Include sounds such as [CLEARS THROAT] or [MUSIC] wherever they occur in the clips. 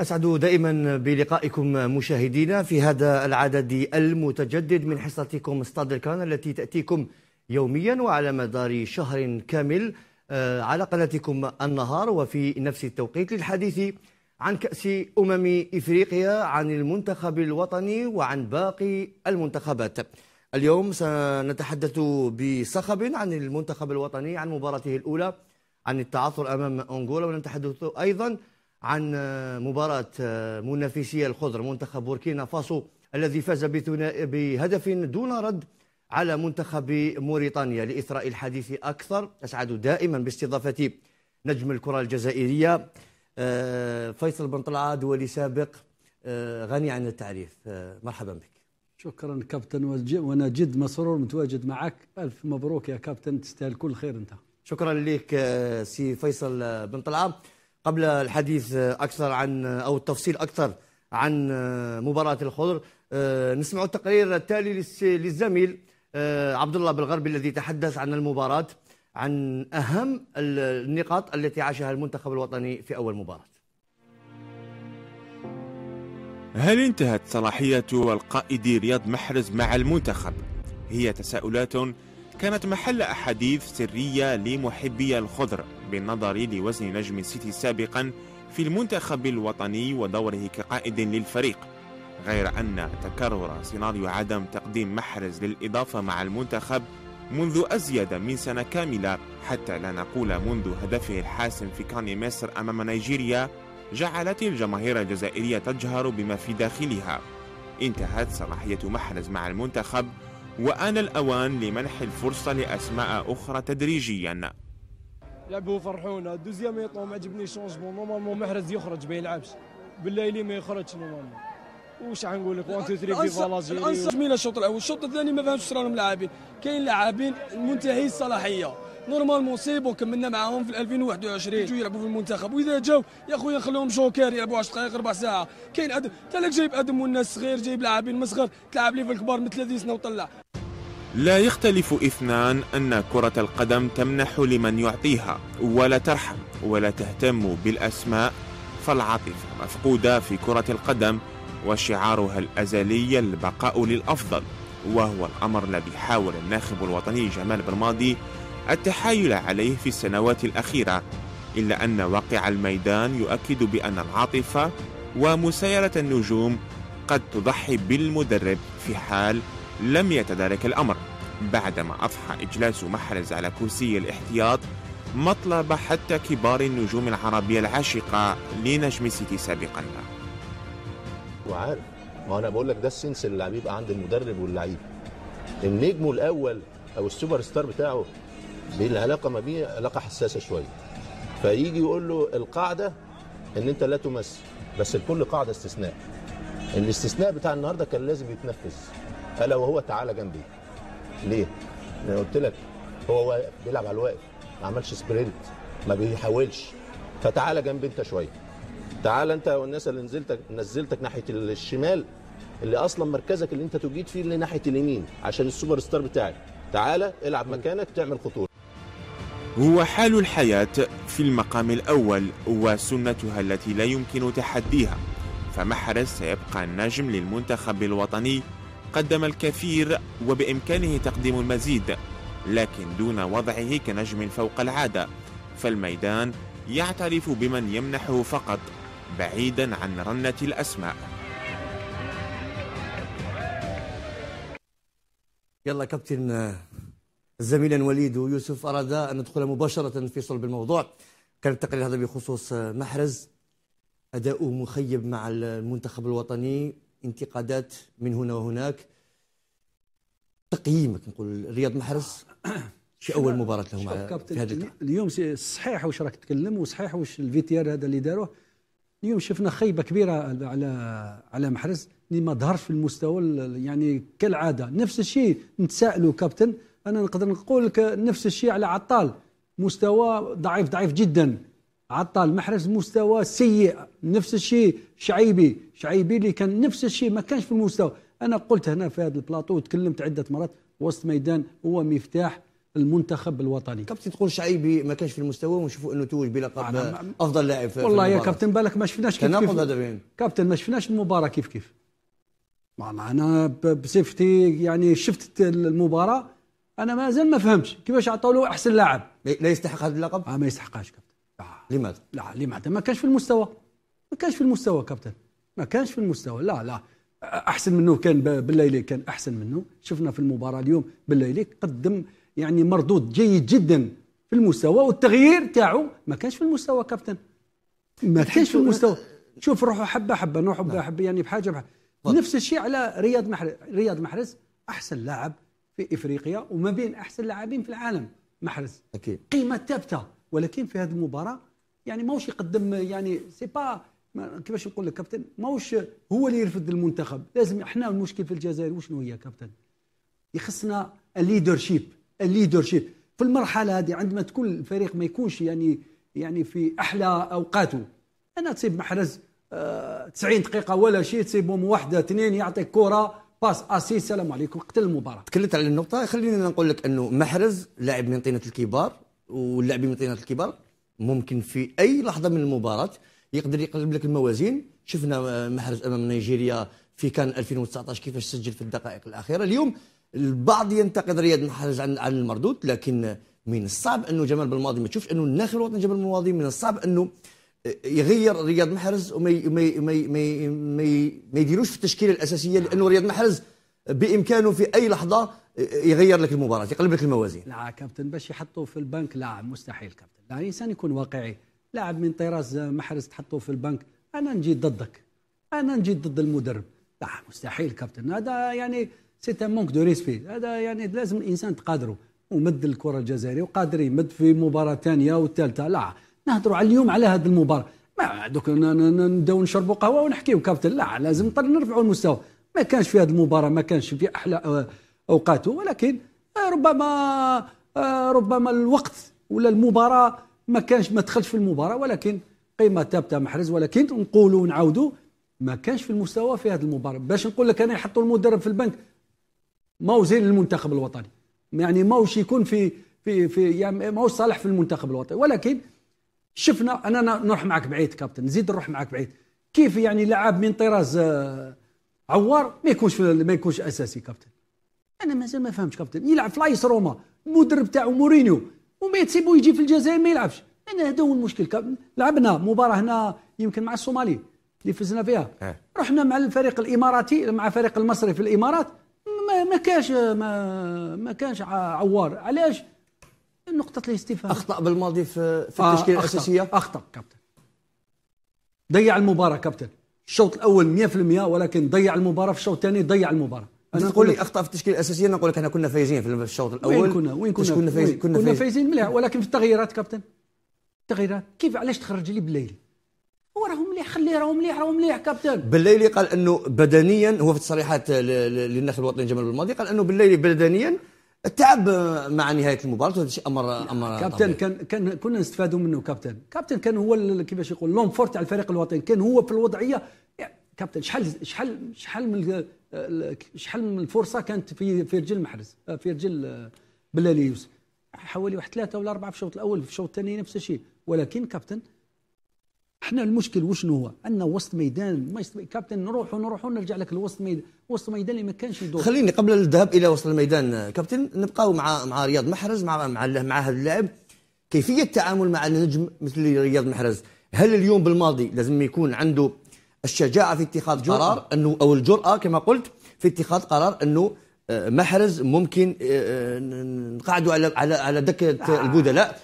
أسعد دائما بلقائكم مشاهدينا في هذا العدد المتجدد من حصتكم استاد الكران التي تأتيكم يوميا وعلى مدار شهر كامل آه، على قناتكم النهار وفي نفس التوقيت للحديث عن كأس أمم إفريقيا عن المنتخب الوطني وعن باقي المنتخبات اليوم سنتحدث بصخب عن المنتخب الوطني عن مباراته الأولى عن التعثر أمام أنغولا ونتحدث أيضا عن مباراة منافسية الخضر منتخب بوركينا فاسو الذي فاز بهدف دون رد على منتخب موريتانيا لإثراء الحديث أكثر أسعد دائما باستضافة نجم الكرة الجزائرية آه، فيصل بن طلعاد دولي سابق آه، غني عن التعريف آه، مرحبا بك شكرا كابتن وانا جد مسرور متواجد معك الف مبروك يا كابتن تستاهل كل خير انت شكرا لك سي فيصل بن طلعه قبل الحديث آه، أكثر عن آه، أو التفصيل أكثر عن آه، مباراة الخضر نسمع التقرير التالي للزميل عبد الله بالغربي الذي تحدث عن المباراة عن أهم النقاط التي عاشها المنتخب الوطني في أول مباراة هل انتهت صلاحية القائد رياض محرز مع المنتخب؟ هي تساؤلات كانت محل أحاديث سرية لمحبي الخضر بالنظر لوزن نجم السيتي سابقا في المنتخب الوطني ودوره كقائد للفريق غير أن تكرر سيناريو عدم تقديم محرز للإضافة مع المنتخب منذ أزيد من سنة كاملة حتى لا نقول منذ هدفه الحاسم في كان مصر أمام نيجيريا جعلت الجماهير الجزائرية تجهر بما في داخلها انتهت صلاحية محرز مع المنتخب وآن الأوان لمنح الفرصة لأسماء أخرى تدريجياً لعبوا فرحونا دوزيام يطلعوا ما عجبني شونجمون نورمالمون محرز يخرج ما يلعبش بالليلي ما يخرجش نورمالمون وش غنقول لك 1 2 3 فيفا لاجيري الانصاف الشوط الاول الشوط الثاني ما فهمتش راهم لاعبين كاين لاعبين منتهي الصلاحيه نورمالمون سيبو كملنا معاهم في 2021 إيه. يجوا يلعبوا في المنتخب واذا جاو يا خويا نخليهم جوكر يلعبوا 10 دقائق ربع ساعه كاين ادم تالك جايب ادم والناس صغير جايب لاعبين مصغر تلعب لي في الكبار مثل 30 سنه وطلع لا يختلف اثنان أن كرة القدم تمنح لمن يعطيها ولا ترحم ولا تهتم بالأسماء فالعاطفة مفقودة في كرة القدم وشعارها الأزلي البقاء للأفضل وهو الأمر الذي حاول الناخب الوطني جمال برمادي التحايل عليه في السنوات الأخيرة إلا أن واقع الميدان يؤكد بأن العاطفة ومسايرة النجوم قد تضحي بالمدرب في حال لم يتدارك الأمر بعدما أضحى إجلاس محرز على كرسي الاحتياط مطلب حتى كبار النجوم العربية العاشقة لنجم سيتي سابقا وعارف ما أنا بقول لك ده السنس اللي بيبقى عند المدرب واللعيب النجم الأول أو السوبر ستار بتاعه بالعلاقة ما بيه علاقة حساسة شوية فيجي يقول له القاعدة إن أنت لا تمثل بس لكل قاعدة استثناء الاستثناء بتاع النهارده كان لازم يتنفذ الا وهو تعالى جنبي ليه؟ انا قلت لك هو واقف بيلعب على الواقف ما عملش سبرنت ما بيحاولش فتعالى جنبي انت شويه تعالى انت والناس اللي نزلتك نزلتك ناحيه الشمال اللي اصلا مركزك اللي انت تجيد فيه اللي ناحيه اليمين عشان السوبر ستار بتاعك تعالى العب مكانك تعمل خطوره هو حال الحياة في المقام الأول وسنتها التي لا يمكن تحديها فمحرز سيبقى النجم للمنتخب الوطني قدم الكثير وبإمكانه تقديم المزيد لكن دون وضعه كنجم فوق العادة فالميدان يعترف بمن يمنحه فقط بعيدا عن رنة الأسماء يلا كابتن الزميل وليد ويوسف أراد أن ندخل مباشرة في صلب الموضوع كان التقرير هذا بخصوص محرز أداؤه مخيب مع المنتخب الوطني انتقادات من هنا وهناك تقييمك نقول رياض محرز في اول مباراه لهم على في هذا اليوم صحيح واش راك تكلم وصحيح واش الفيتيار هذا اللي داروه اليوم شفنا خيبه كبيره على على محرز اللي ما ظهرش في المستوى يعني كالعاده نفس الشيء نتسائلوا كابتن انا نقدر نقول لك نفس الشيء على عطال مستوى ضعيف ضعيف جدا عطال محرز مستوى سيء نفس الشيء شعيبي شعيبي اللي كان نفس الشيء ما كانش في المستوى انا قلت هنا في هذا البلاطو وتكلمت عده مرات وسط ميدان هو مفتاح المنتخب الوطني كابتن تقول شعيبي ما كانش في المستوى ونشوفوا انه توج بلقب افضل لاعب في والله يا كابتن بالك ما شفناش كيف كيف هدفين كابتن ما شفناش المباراه كيف كيف انا بصفتي يعني شفت المباراه انا مازال ما فهمتش كيفاش عطوا له احسن لاعب لا يستحق هذا اللقب؟ آه ما يستحقهاش كابتن لماذا؟ لا لماذا؟ ما كانش في المستوى ما كانش في المستوى كابتن ما كانش في المستوى لا لا احسن منه كان بالليلي كان احسن منه شفنا في المباراه اليوم بالليلي قدم يعني مردود جيد جدا في المستوى والتغيير تاعو ما كانش في المستوى كابتن ما كانش في المستوى شوف روحوا حبه حبه نروح نعم. حبه حبه يعني بحاجه بحاجه نفس الشيء على رياض محرز رياض محرز احسن لاعب في افريقيا وما بين احسن لاعبين في العالم محرز اكيد قيمه ثابته ولكن في هذه المباراه يعني ماهوش يقدم يعني سي با كيفاش نقول لك كابتن ماهوش هو اللي يرفد المنتخب لازم احنا المشكل في الجزائر وشنو هي كابتن يخصنا الليدرشيب الليدرشيب في المرحله هذه عندما تكون الفريق ما يكونش يعني يعني في احلى اوقاته انا تصيب محرز 90 آه، دقيقة ولا شيء تسيبهم واحدة اثنين يعطيك كرة باس اسي السلام عليكم قتل المباراة تكلمت على النقطة خلينا نقول لك انه محرز لاعب من طينة الكبار واللاعبين من طينة الكبار ممكن في اي لحظه من المباراه يقدر يقلب لك الموازين شفنا آه، محرز امام نيجيريا في كان 2019 كيفاش سجل في الدقائق الاخيره اليوم البعض ينتقد رياض محرز عن عن المردود لكن من الصعب انه جمال بالماضي ما تشوفش انه الناخب الوطني جمال بالماضي من الصعب انه آه، يغير رياض محرز وما ما ما ما يديروش في التشكيله الاساسيه لانه رياض محرز بامكانه في اي لحظه يغير لك المباراه يقلب لك الموازين لا كابتن باش يحطوه في البنك لاعب مستحيل كابتن يعني الانسان يكون واقعي لاعب من طراز محرز تحطوه في البنك انا نجي ضدك انا نجي ضد المدرب لا مستحيل كابتن هذا يعني سي ان مونك دو ريسبي هذا يعني لازم الانسان تقادره ومد الكره الجزائريه وقادر يمد في مباراه ثانيه والثالثه لا نهضروا على اليوم على هذه المباراه ما دوك نبداو نشربوا قهوه ونحكيو كابتن لا لازم نرفعوا المستوى ما كانش في هذه المباراه ما كانش في احلى آه، اوقاته ولكن آه، ربما آه، ربما الوقت ولا المباراه ما كانش ما دخلش في المباراه ولكن قيمه ثابته محرز ولكن نقولوا ونعاودوا ما كانش في المستوى في هذه المباراه باش نقول لك انا يحطوا المدرب في البنك ما هو زين للمنتخب الوطني يعني ما هوش يكون في في في يعني ما هوش صالح في المنتخب الوطني ولكن شفنا انا نروح معك بعيد كابتن نزيد نروح معك بعيد كيف يعني لاعب من طراز آه، عوار ما يكونش ما يكونش اساسي كابتن انا مازال ما فهمتش كابتن يلعب في لايس روما المدرب تاعو مورينيو وما تسيبو يجي في الجزائر ما يلعبش انا هذا هو المشكل لعبنا مباراه هنا يمكن مع الصومالي اللي فزنا فيها أه. رحنا مع الفريق الاماراتي مع فريق المصري في الامارات ما, ما كانش ما, ما كانش عوار علاش نقطة الاستفهام اخطا بالماضي في, في آه، التشكيله الاساسيه اخطا, أخطأ كابتن ضيع المباراه كابتن الشوط الاول 100% ولكن ضيع المباراه في الشوط الثاني ضيع المباراه انا تقول لي اخطا في التشكيله الاساسيه نقول لك احنا كنا فايزين في الشوط الاول وين كنا وين كنا كنا فايزين كنا, كنا فايزين مليح ولكن في التغييرات كابتن التغييرات كيف علاش تخرج لي بالليلي هو راهو مليح خليه راهو مليح راهو مليح كابتن بالليلي قال انه بدنيا هو في التصريحات للناخب الوطني جمال الماضي قال انه بالليلي بدنيا التعب مع نهايه المباراه وهذا شيء امر امر كابتن طبيعي. كان كان كنا نستفادوا منه كابتن كابتن كان هو كيفاش يقول لون فورت تاع الفريق الوطني كان هو في الوضعيه كابتن شحال شحال شحال من شحال من الفرصه كانت في في رجل محرز في رجل آه، بلالي يوسف حوالي واحد ثلاثه ولا اربعه في الشوط الاول في الشوط الثاني نفس الشيء ولكن كابتن احنا المشكل وشنو هو؟ عندنا وسط ميدان ما كابتن نروح ونروح ونرجع لك الوسط ميدان وسط ميدان اللي ما كانش يدور خليني قبل الذهاب الى وسط الميدان كابتن نبقاو مع مع رياض محرز مع مع مع هذا اللاعب كيفيه التعامل مع النجم مثل رياض محرز هل اليوم بالماضي لازم يكون عنده الشجاعه في اتخاذ قرار انه او الجراه كما قلت في اتخاذ قرار انه آه، محرز ممكن آه، نقعدوا على على على دكه آه. البدلاء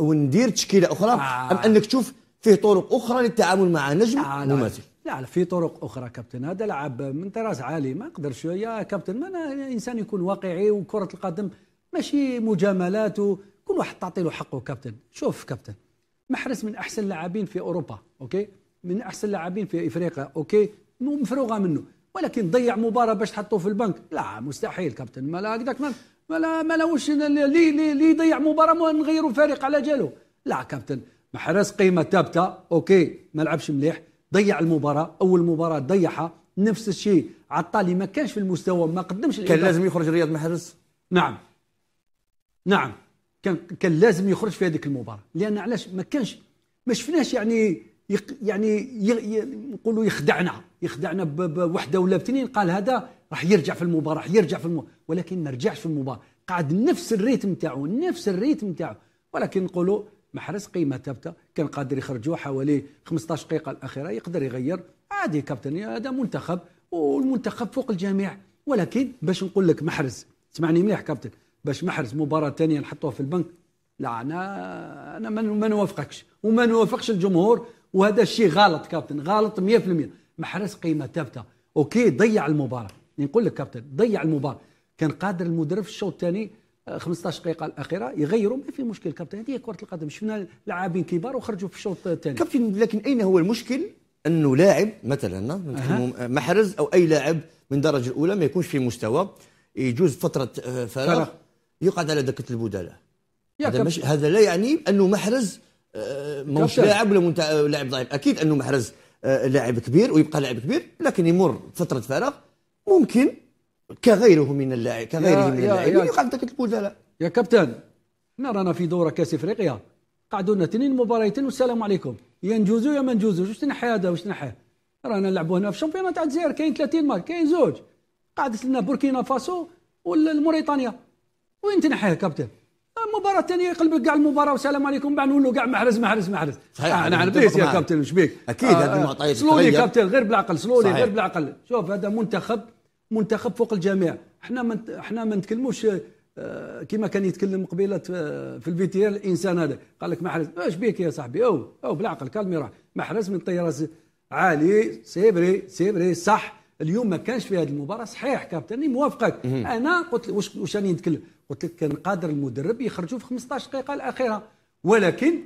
وندير تشكيله اخرى ام انك تشوف فيه طرق اخرى للتعامل مع نجم مماثل لا لا في طرق اخرى كابتن هذا لعب من طراز عالي ما نقدرش يا كابتن ما أنا انسان يكون واقعي وكره القدم ماشي مجاملات كل واحد تعطي له حقه كابتن شوف كابتن محرز من احسن اللاعبين في اوروبا اوكي من احسن اللاعبين في افريقيا اوكي مفروغه منه ولكن ضيع مباراه باش تحطوه في البنك لا مستحيل كابتن ما لا هكذاك ما لا ما لاوش لي لي لي ضيع مباراه نغيروا فريق على جاله لا كابتن محرز قيمه ثابته اوكي ما لعبش مليح ضيع المباراه اول مباراه ضيعها نفس الشيء عطالي ما كانش في المستوى ما قدمش كان لازم يخرج رياض محرز نعم نعم كان كان لازم يخرج في هذيك المباراه لان علاش ما كانش ما شفناش يعني يعني نقولوا يخدعنا يخدعنا بوحده ولا بتنين قال هذا راح يرجع في المباراه راح يرجع في المباراه ولكن ما رجعش في المباراه قعد نفس الريتم تاعو نفس الريتم تاعو ولكن نقولوا محرز قيمه ثابته كان قادر يخرجوا حوالي 15 دقيقه الاخيره يقدر يغير عادي كابتن هذا منتخب والمنتخب فوق الجميع ولكن باش نقول لك محرز اسمعني مليح كابتن باش محرز مباراه ثانيه نحطوها في البنك لا انا انا ما نوافقكش وما نوافقش الجمهور وهذا الشيء غلط كابتن غلط 100% محرز قيمه ثابته اوكي ضيع المباراه نقول لك كابتن ضيع المباراه كان قادر المدرب في الشوط الثاني 15 آه، دقيقة الأخيرة يغيروا ما في مشكل كابتن هذه كرة القدم شفنا لاعبين كبار وخرجوا في الشوط الثاني كابتن لكن أين هو المشكل أنه لاعب مثلا أه. آه، محرز أو أي لاعب من الدرجة الأولى ما يكونش في مستوى يجوز فترة آه، فراغ, يقعد على دكة البدلاء هذا, هذا لا يعني أنه محرز آه، مش لاعب ولا منت... آه، لاعب ضعيف اكيد انه محرز آه، لاعب كبير ويبقى لاعب كبير لكن يمر فتره فراغ ممكن كغيره من اللاعب كغيره من اللاعبين يقع في ذاك البذله يا كابتن حنا رانا في دوره كاس افريقيا قعدوا لنا تنين مباريتين والسلام عليكم يا نجوزو يا ما نجوزوش واش تنحي هذا واش تنحي رانا نلعبوا هنا في الشامبيون تاع الجزائر كاين 30 ماتش كاين زوج قعدت لنا بوركينا فاسو موريتانيا وين يا كابتن مباراه ثانيه لك كاع المباراه والسلام عليكم بعد نقول له كاع محرز محرز محرز صحيح آه انا عرفت نعم، يا كابتن وش بيك اكيد آه هذه آه، المعطيات سلوني كابتن غير بالعقل سلوني غير بالعقل شوف هذا منتخب منتخب فوق الجميع احنا ما احنا ما نتكلموش آه، كما كان يتكلم قبيله آه، في الفيتير الانسان هذا قال لك محرز اش بيك يا صاحبي او او بالعقل كالمي راه محرز من طياره عالي سيبري سيبري صح اليوم ما كانش في هذه المباراه صحيح كابتن موافقك انا قلت واش واش راني نتكلم قلت لك كان قادر المدرب يخرجوا في 15 دقيقه الاخيره ولكن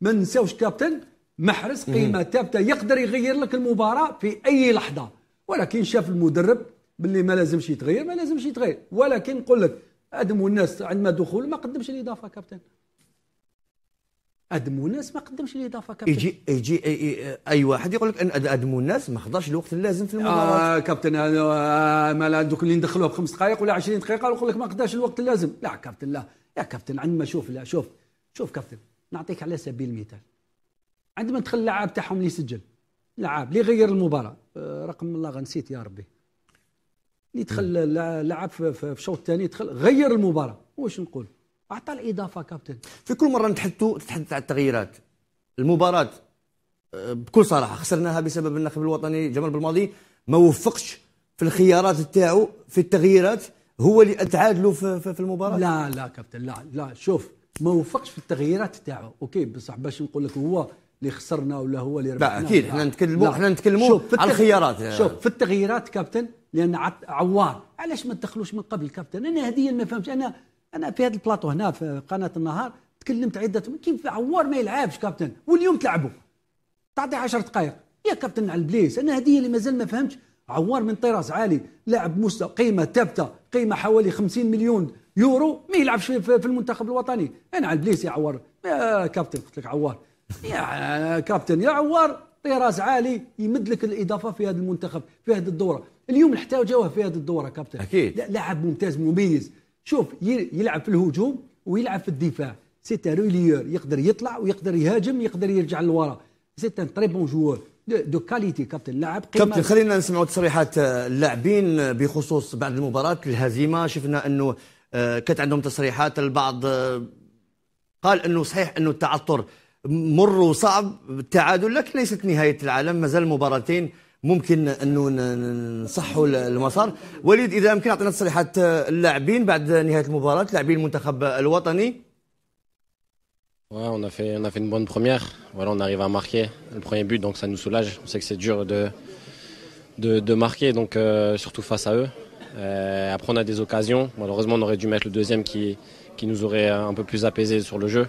ما ننساوش كابتن محرز قيمه ثابته يقدر يغير لك المباراه في اي لحظه ولكن شاف المدرب باللي ما لازمش يتغير ما لازمش يتغير ولكن نقول لك ادم والناس عندما دخول ما قدمش الاضافه كابتن ادموناس ما قدمش الاضافه كابتن يجي يجي اي واحد يقول لك ان ادموناس ما خضرش الوقت اللازم في المباراه آه كابتن آه, آه، ما دوك اللي ندخلوه بخمس دقائق ولا 20 دقيقه ويقول لك ما خداش الوقت اللازم لا كابتن لا يا كابتن عندما شوف لا شوف شوف كابتن نعطيك على سبيل المثال عندما دخل اللاعب تاعهم اللي سجل لاعب اللي غير المباراه آه، رقم الله غنسيت يا ربي اللي دخل لاعب في الشوط الثاني دخل غير المباراه واش نقول اعطى الاضافه كابتن في كل مره نتحدثوا نتحدث على التغييرات المباراه آه، بكل صراحه خسرناها بسبب الناخب الوطني جمال بالماضي ما وفقش في الخيارات تاعو في التغييرات هو اللي تعادلوا في, المباراه لا لا كابتن لا لا شوف ما وفقش في التغييرات تاعو اوكي بصح باش نقول لك هو اللي خسرنا ولا هو اللي ربحنا لا اكيد احنا نتكلموا احنا نتكلموا على الخيارات شوف في التغييرات كابتن لان عوار علاش ما تدخلوش من قبل كابتن انا هذه ما فهمتش انا انا في هذا البلاطو هنا في قناه النهار تكلمت عده كيف عوار ما يلعبش كابتن واليوم تلعبوا تعطي 10 دقائق يا كابتن على البليس انا هذه اللي مازال ما فهمتش عوار من طراز عالي لاعب مستوى قيمه ثابته قيمه حوالي 50 مليون يورو ما يلعبش في المنتخب الوطني انا على البليس يا عوار يا كابتن قلت لك عوار يا كابتن يا عوار طراز عالي يمد لك الاضافه في هذا المنتخب في هذه الدوره اليوم نحتاجوها في هذه الدوره كابتن اكيد لاعب ممتاز مميز شوف يلعب في الهجوم ويلعب في الدفاع سي ان ريليور يقدر يطلع ويقدر يهاجم يقدر يرجع للوراء سي ان تري بون جوور دو كاليتي كابتن لاعب كابتن خلينا نسمعوا تصريحات آه، اللاعبين آه، بخصوص بعد المباراه الهزيمه شفنا انه آه، كانت عندهم تصريحات البعض قال انه صحيح انه التعثر مر وصعب التعادل لكن ليست نهايه العالم مازال مباراتين on a fait une bonne première. Voilà, on arrive à marquer le premier but, donc ça nous soulage. On sait que c'est dur de, de, marquer, donc euh, surtout face à eux. Euh, après, on a des occasions. Malheureusement, on aurait dû mettre le deuxième qui qui nous aurait un peu plus apaisé sur le jeu.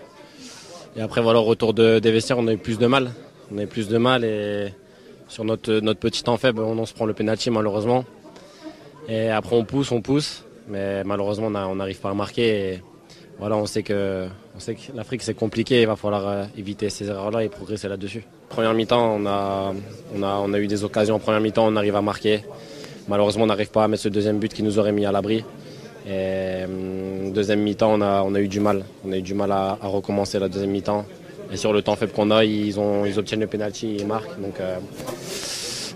Et après, voilà, au retour de, des vestiaires, on a eu plus de mal. On a eu plus de mal et sur notre, notre petit temps faible, on, se prend le penalty malheureusement. Et après on pousse, on pousse. Mais malheureusement on n'arrive pas à marquer. voilà, on sait que, l'Afrique c'est compliqué, il va falloir euh, éviter ces erreurs-là et progresser là-dessus. Première mi-temps, on a, on, on a eu des occasions. En première mi-temps, on arrive à marquer. Malheureusement, on n'arrive pas à mettre ce deuxième but qui nous aurait mis à l'abri. Hum, deuxième mi-temps, on a, eu du mal. On a eu du mal à recommencer la deuxième mi-temps. Et sur le temps faible qu'on a, ils, obtiennent le pénalty, et marquent. Donc euh,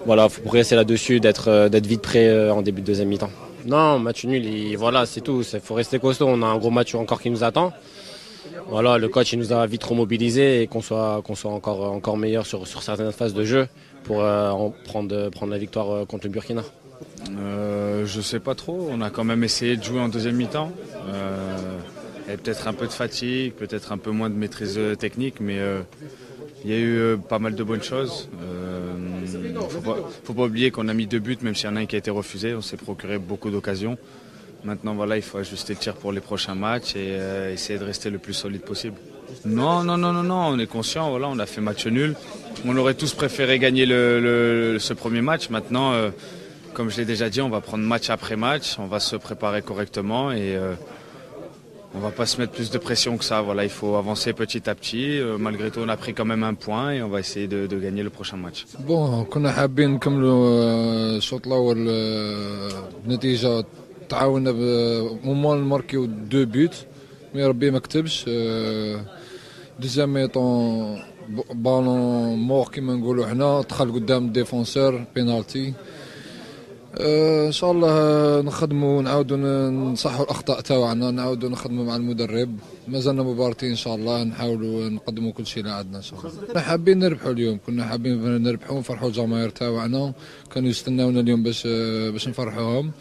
voilà, il faut progresser là-dessus, d'être euh, vite prêt euh, en début de deuxième mi-temps. Non, match nul, voilà, c'est tout. Il faut rester costaud. On a un gros match encore qui nous attend. Voilà, le coach nous a vite remobilisé et qu'on soit, encore, encore meilleur sur, certaines phases de jeu pour prendre, la victoire contre le Burkina. Je je sais pas trop. On a quand même essayé de jouer en deuxième mi-temps avait peut-être un peu de fatigue, peut-être un peu moins de maîtrise euh, technique, mais euh, il y a eu euh, pas mal de bonnes choses. Il ne faut, pas oublier qu'on a mis deux buts, même s'il y en a un qui a été refusé. On s'est procuré beaucoup d'occasions. Maintenant, voilà, il faut ajuster le tir pour les prochains matchs et essayer de rester le plus solide possible. Non, non, non, non, non, on est conscient, voilà, on a fait match nul. On aurait tous préféré gagner ce premier match. Maintenant, comme je l'ai déjà dit, on va prendre match après match, on va se préparer correctement et on va pas se mettre plus de pression que ça. Voilà, il faut avancer petit à petit. malgré tout, on a pris quand même un point et on va essayer de, gagner le prochain match. Bon, qu'on a bien comme le shot là ou le déjà au moins de deux buts, mais Rabbi Maktebs, deuxième étant ballon mort qui m'engouffre là, très un défenseur, penalty. ان شاء الله نخدموا ونعاودوا نصحوا الاخطاء تاعنا نعاودوا نخدموا مع المدرب مازلنا مبارتين ان شاء الله نحاولوا نقدموا كل شيء اللي عندنا ان شاء الله كنا حابين نربحوا اليوم كنا حابين نربحوا ونفرحوا الجماهير تاعنا كانوا يستناونا اليوم باش باش نفرحوهم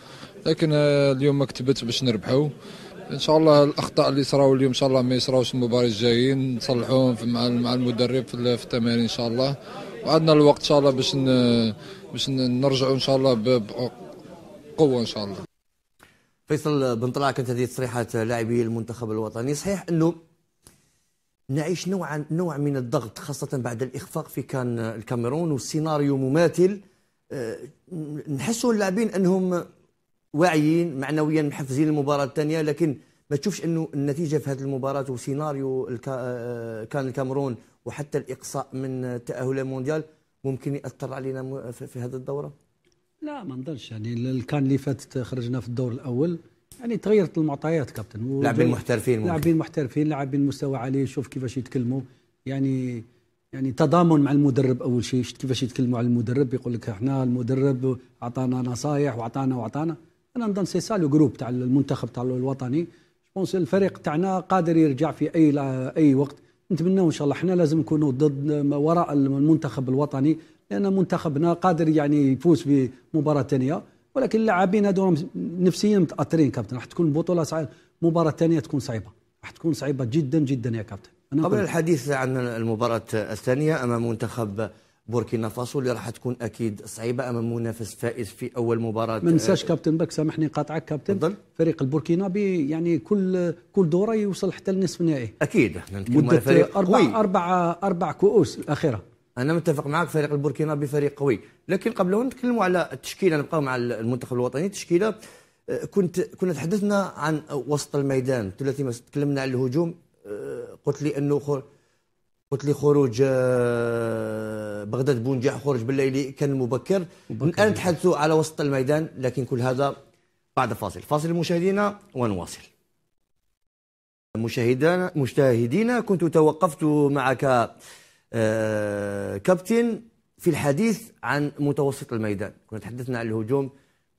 لكن اليوم ما كتبت باش نربحوا ان شاء الله الاخطاء اللي صراو اليوم ان شاء الله ما يصراوش المباريات الجايين نصلحوهم مع المدرب في التمارين ان شاء الله وعندنا الوقت ان شاء الله باش باش نرجعوا ان شاء الله بقوه ان شاء الله فيصل بن طلع كانت هذه تصريحات لاعبي المنتخب الوطني صحيح انه نعيش نوعا نوع من الضغط خاصه بعد الاخفاق في كان الكاميرون والسيناريو مماثل آه، نحسوا اللاعبين انهم واعيين معنويا محفزين المباراه الثانيه لكن ما تشوفش انه النتيجه في هذه المباراه وسيناريو آه، كان الكاميرون وحتى الإقصاء من تأهل المونديال ممكن يأثر علينا في هذه الدورة؟ لا ما نظنش يعني الكان اللي فاتت خرجنا في الدور الأول يعني تغيرت المعطيات كابتن لاعبين محترفين ممكن. لاعبين محترفين لاعبين مستوى عالي شوف كيفاش يتكلموا يعني يعني تضامن مع المدرب اول شيء شفت كيفاش يتكلموا على المدرب يقول لك احنا المدرب اعطانا نصائح واعطانا واعطانا انا نظن سي سا لو جروب تاع المنتخب تاع الوطني بونس الفريق تاعنا قادر يرجع في اي اي وقت نتمنى ان شاء الله حنا لازم نكونوا ضد وراء المنتخب الوطني لان منتخبنا قادر يعني يفوز بمباراه ثانيه ولكن اللاعبين هذو نفسيا متاثرين كابتن راح تكون بطوله صعيبه مباراه ثانيه تكون صعيبه راح تكون صعيبه جدا جدا يا كابتن قبل الحديث عن المباراه الثانيه امام منتخب بوركينا فاسو اللي راح تكون اكيد صعيبه امام منافس فائز في اول مباراه ما ننساش كابتن بك سامحني قاطعك كابتن بضل. فريق البوركينابي يعني كل كل دوره يوصل حتى لنصف النهائي اكيد احنا على فريق أربع قوي اربع اربع كؤوس الاخيره انا متفق معك فريق البوركينابي فريق قوي لكن قبل ان نتكلموا على التشكيله نبقاو مع المنتخب الوطني التشكيله آه، كنت كنا تحدثنا عن وسط الميدان ثلاثي تكلمنا على الهجوم آه، قلت لي انه قلت لي خروج آه، بغداد بونجاح خروج بالليل كان مبكر الان نتحدثوا على وسط الميدان لكن كل هذا بعد فاصل فاصل مشاهدينا ونواصل مشاهدينا مشاهدينا كنت توقفت معك آه، كابتن في الحديث عن متوسط الميدان كنا تحدثنا عن الهجوم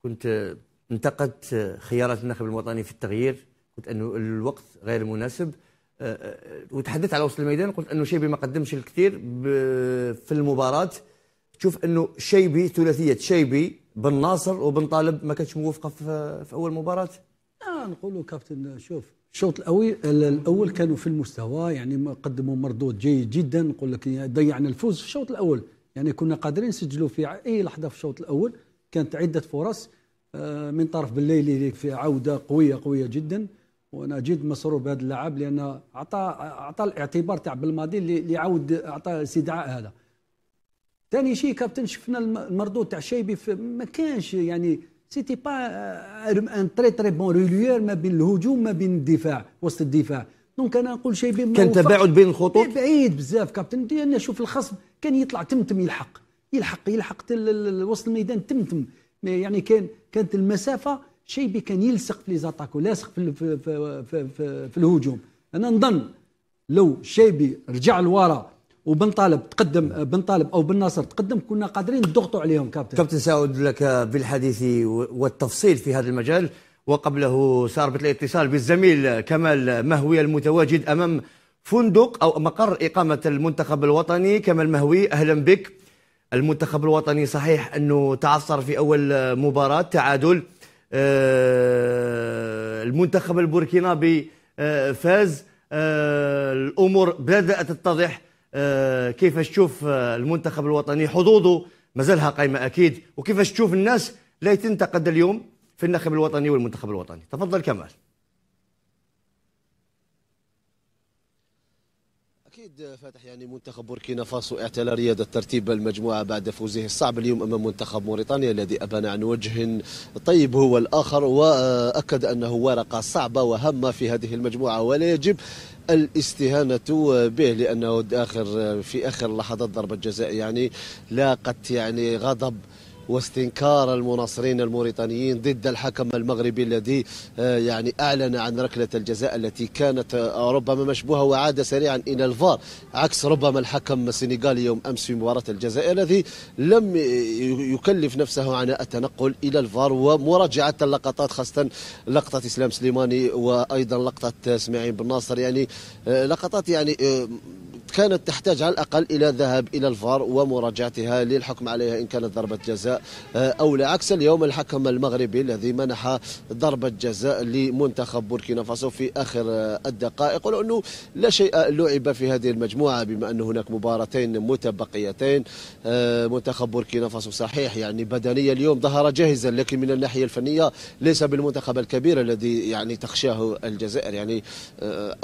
كنت انتقدت خيارات الناخب الوطني في التغيير قلت انه الوقت غير مناسب وتحدثت على وسط الميدان قلت انه شيبي ما قدمش الكثير في المباراه تشوف انه شيبي ثلاثيه شيبي بن ناصر وبن طالب ما كانتش موفقه في, اول مباراه آه نقولوا كابتن شوف الشوط الاول الاول كانوا في المستوى يعني قدموا مردود جيد جدا نقول لك ضيعنا الفوز في الشوط الاول يعني كنا قادرين نسجلوا في اي لحظه في الشوط الاول كانت عده فرص آه، من طرف بالليلي في عوده قويه قويه جدا وانا جد مسرور بهذا اللاعب لان اعطى اعطى الاعتبار تاع بالماضي اللي عاود اعطى استدعاء هذا ثاني شيء كابتن شفنا المردود تاع شيبي ما كانش يعني سيتي با ان تري تري بون ريليير ما بين الهجوم ما بين الدفاع وسط الدفاع دونك انا نقول شيبي كان تباعد بين الخطوط إيه، بعيد بزاف كابتن انا شوف الخصم كان يطلع تمتم يلحق يلحق يلحق وسط الميدان تمتم يعني كان كانت المسافه شيء بي كان يلصق في لي زاتاك ولاصق في, في, في, في, في, في الهجوم انا نظن لو شيبي رجع لورا وبن طالب تقدم آه، بن طالب او بن ناصر تقدم كنا قادرين نضغطوا عليهم كابتن كابتن ساعد لك بالحديث والتفصيل في هذا المجال وقبله صار الاتصال بالزميل كمال مهوي المتواجد امام فندق او مقر اقامه المنتخب الوطني كمال مهوي اهلا بك المنتخب الوطني صحيح انه تعثر في اول مباراه تعادل آه، المنتخب البوركينابي آه، فاز آه، الامور بدات تتضح كيفاش تشوف المنتخب الوطني حظوظه مازالها قائمه اكيد وكيفاش تشوف الناس لا تنتقد اليوم في الناخب الوطني والمنتخب الوطني تفضل كمال اكيد فتح يعني منتخب بوركينا فاسو اعتلى رياض الترتيب المجموعه بعد فوزه الصعب اليوم امام منتخب موريتانيا الذي ابان عن وجه طيب هو الاخر واكد انه ورقه صعبه وهامه في هذه المجموعه ولا يجب الاستهانة به لأنه آخر في آخر لحظات ضربة جزاء يعني لاقت يعني غضب واستنكار المناصرين الموريتانيين ضد الحكم المغربي الذي آه، يعني اعلن عن ركله الجزاء التي كانت آه، ربما مشبوهه وعاد سريعا الى الفار عكس ربما الحكم السنغالي يوم امس في مباراه الجزائر الذي لم يكلف نفسه عناء التنقل الى الفار ومراجعه اللقطات خاصه لقطه اسلام سليماني وايضا لقطه اسماعيل بن ناصر يعني آه، لقطات يعني كانت تحتاج على الاقل الى الذهاب الى الفار ومراجعتها للحكم عليها ان كانت ضربه جزاء آه، أو العكس اليوم الحكم المغربي الذي منح ضربة جزاء لمنتخب بوركينا فاسو في آخر آه، الدقائق ولانه لا شيء لعب في هذه المجموعة بما أن هناك مباراتين متبقيتين آه، منتخب بوركينا فاسو صحيح يعني بدنيا اليوم ظهر جاهزا لكن من الناحية الفنية ليس بالمنتخب الكبير الذي يعني تخشاه الجزائر يعني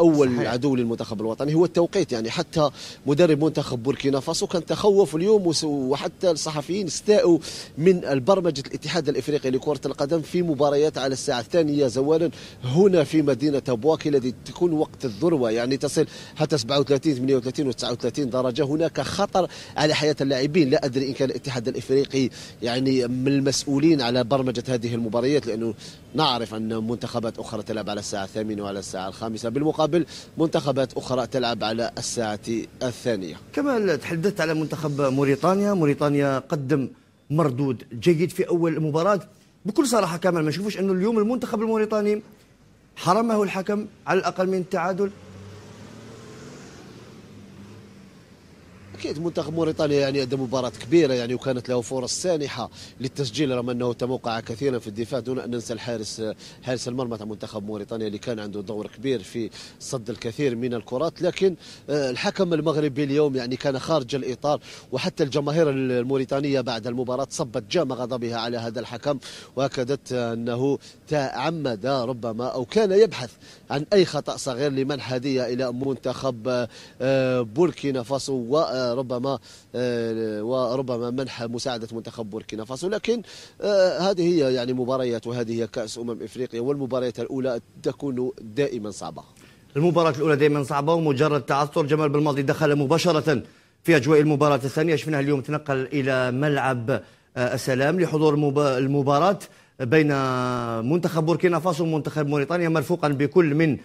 أول صحيح. عدو للمنتخب الوطني هو التوقيت يعني حتى مدرب منتخب بوركينا فاسو كان تخوف اليوم وحتى الصحفيين استاءوا من البرمجة الاتحاد الإفريقي لكرة القدم في مباريات على الساعة الثانية زوالا هنا في مدينة بواكي الذي تكون وقت الذروة يعني تصل حتى 37 38 و 39 درجة هناك خطر على حياة اللاعبين لا أدري إن كان الاتحاد الإفريقي يعني من المسؤولين على برمجة هذه المباريات لأنه نعرف أن منتخبات أخرى تلعب على الساعة الثامنة وعلى الساعة الخامسة بالمقابل منتخبات أخرى تلعب على الساعة الثانية كما تحدثت على منتخب موريتانيا موريتانيا قدم مردود جيد في اول المباراه بكل صراحه كامل ما نشوفوش انه اليوم المنتخب الموريتاني حرمه الحكم على الاقل من التعادل اكيد منتخب موريتانيا يعني ادى مباراه كبيره يعني وكانت له فرص سانحه للتسجيل رغم انه تموقع كثيرا في الدفاع دون ان ننسى الحارس حارس المرمى تاع منتخب موريتانيا اللي كان عنده دور كبير في صد الكثير من الكرات لكن آه، الحكم المغربي اليوم يعني كان خارج الاطار وحتى الجماهير الموريتانيه بعد المباراه صبت جام غضبها على هذا الحكم واكدت انه تعمد ربما او كان يبحث عن اي خطا صغير لمنح هديه الى منتخب آه، بوركينا فاسو و آه، ربما آه، وربما منح مساعدة منتخب بوركينا فاسو لكن آه، هذه هي يعني مباريات وهذه هي كأس أمم إفريقيا والمباريات الأولى تكون دائما صعبة المباراة الأولى دائما صعبة ومجرد تعثر جمال بالماضي دخل مباشرة في أجواء المباراة الثانية شفناها اليوم تنقل إلى ملعب آه، السلام لحضور المباراة بين منتخب بوركينا فاسو ومنتخب موريتانيا مرفوقا بكل من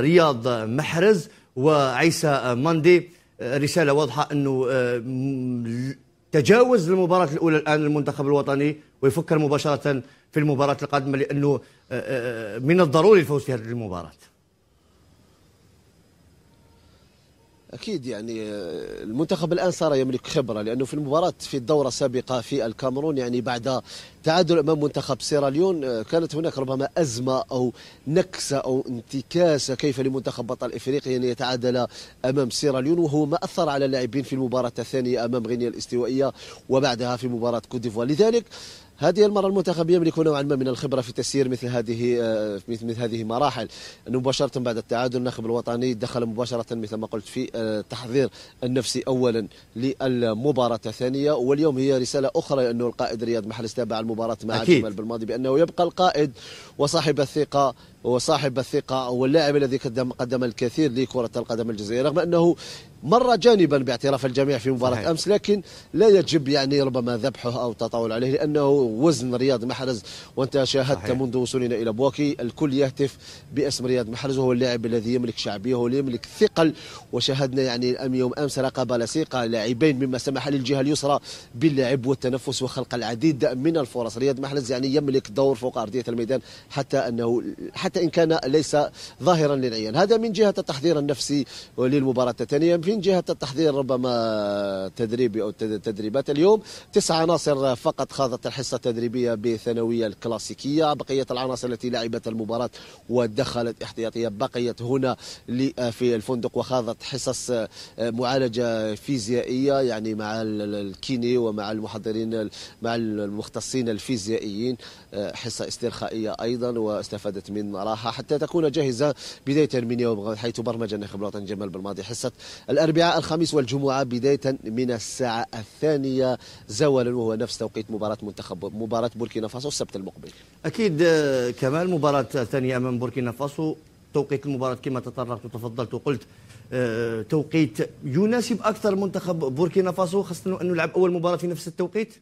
رياض محرز وعيسى ماندي رساله واضحه انه آه، تجاوز المباراه الاولى الان المنتخب الوطني ويفكر مباشره في المباراه القادمه لانه آه، آه، من الضروري الفوز في هذه المباراه اكيد يعني المنتخب الان صار يملك خبره لانه في المباراه في الدوره السابقه في الكاميرون يعني بعد تعادل امام منتخب سيراليون كانت هناك ربما ازمه او نكسه او انتكاسه كيف لمنتخب بطل افريقيا ان يتعادل امام سيراليون وهو ما اثر على اللاعبين في المباراه الثانيه امام غينيا الاستوائيه وبعدها في مباراه كوت ديفوار لذلك هذه المرة المنتخب يملك نوعا ما من الخبرة في تسيير مثل هذه آه، مثل هذه المراحل مباشرة بعد التعادل الناخب الوطني دخل مباشرة مثل ما قلت في التحضير آه، النفسي أولا للمباراة الثانية واليوم هي رسالة أخرى أنه القائد رياض محرز تابع المباراة مع أكيد. جمال بالماضي بأنه يبقى القائد وصاحب الثقة هو صاحب الثقة هو اللاعب الذي قدم قدم الكثير لكرة القدم الجزائرية رغم أنه مر جانبا باعتراف الجميع في مباراة صحيح. أمس لكن لا يجب يعني ربما ذبحه أو التطاول عليه لأنه وزن رياض محرز وأنت شاهدت صحيح. منذ وصولنا إلى بواكي الكل يهتف باسم رياض محرز وهو اللاعب الذي يملك شعبية هو يملك ثقل وشاهدنا يعني الأم يوم أمس رقب لصيقة لاعبين مما سمح للجهة اليسرى باللعب والتنفس وخلق العديد من الفرص رياض محرز يعني يملك دور فوق أرضية الميدان حتى أنه حتى حتى إن كان ليس ظاهرا للعيان هذا من جهة التحضير النفسي للمباراة الثانية من جهة التحضير ربما التدريبي أو التدريبات اليوم تسع عناصر فقط خاضت الحصة التدريبية بثانوية الكلاسيكية بقية العناصر التي لعبت المباراة ودخلت احتياطية بقيت هنا في الفندق وخاضت حصص معالجة فيزيائية يعني مع الكيني ومع المحضرين مع المختصين الفيزيائيين حصة استرخائية أيضا واستفادت من نراها حتى تكون جاهزة بداية من يوم حيث برمج الناخب الوطني جمال بالماضي حصة الأربعاء الخميس والجمعة بداية من الساعة الثانية زوالا وهو نفس توقيت مباراة منتخب مباراة بوركينا فاسو السبت المقبل أكيد آه، كمال مباراة ثانية أمام بوركينا فاسو توقيت المباراة كما تطرقت وتفضلت وقلت آه، توقيت يناسب أكثر منتخب بوركينا فاسو خاصة أنه لعب أول مباراة في نفس التوقيت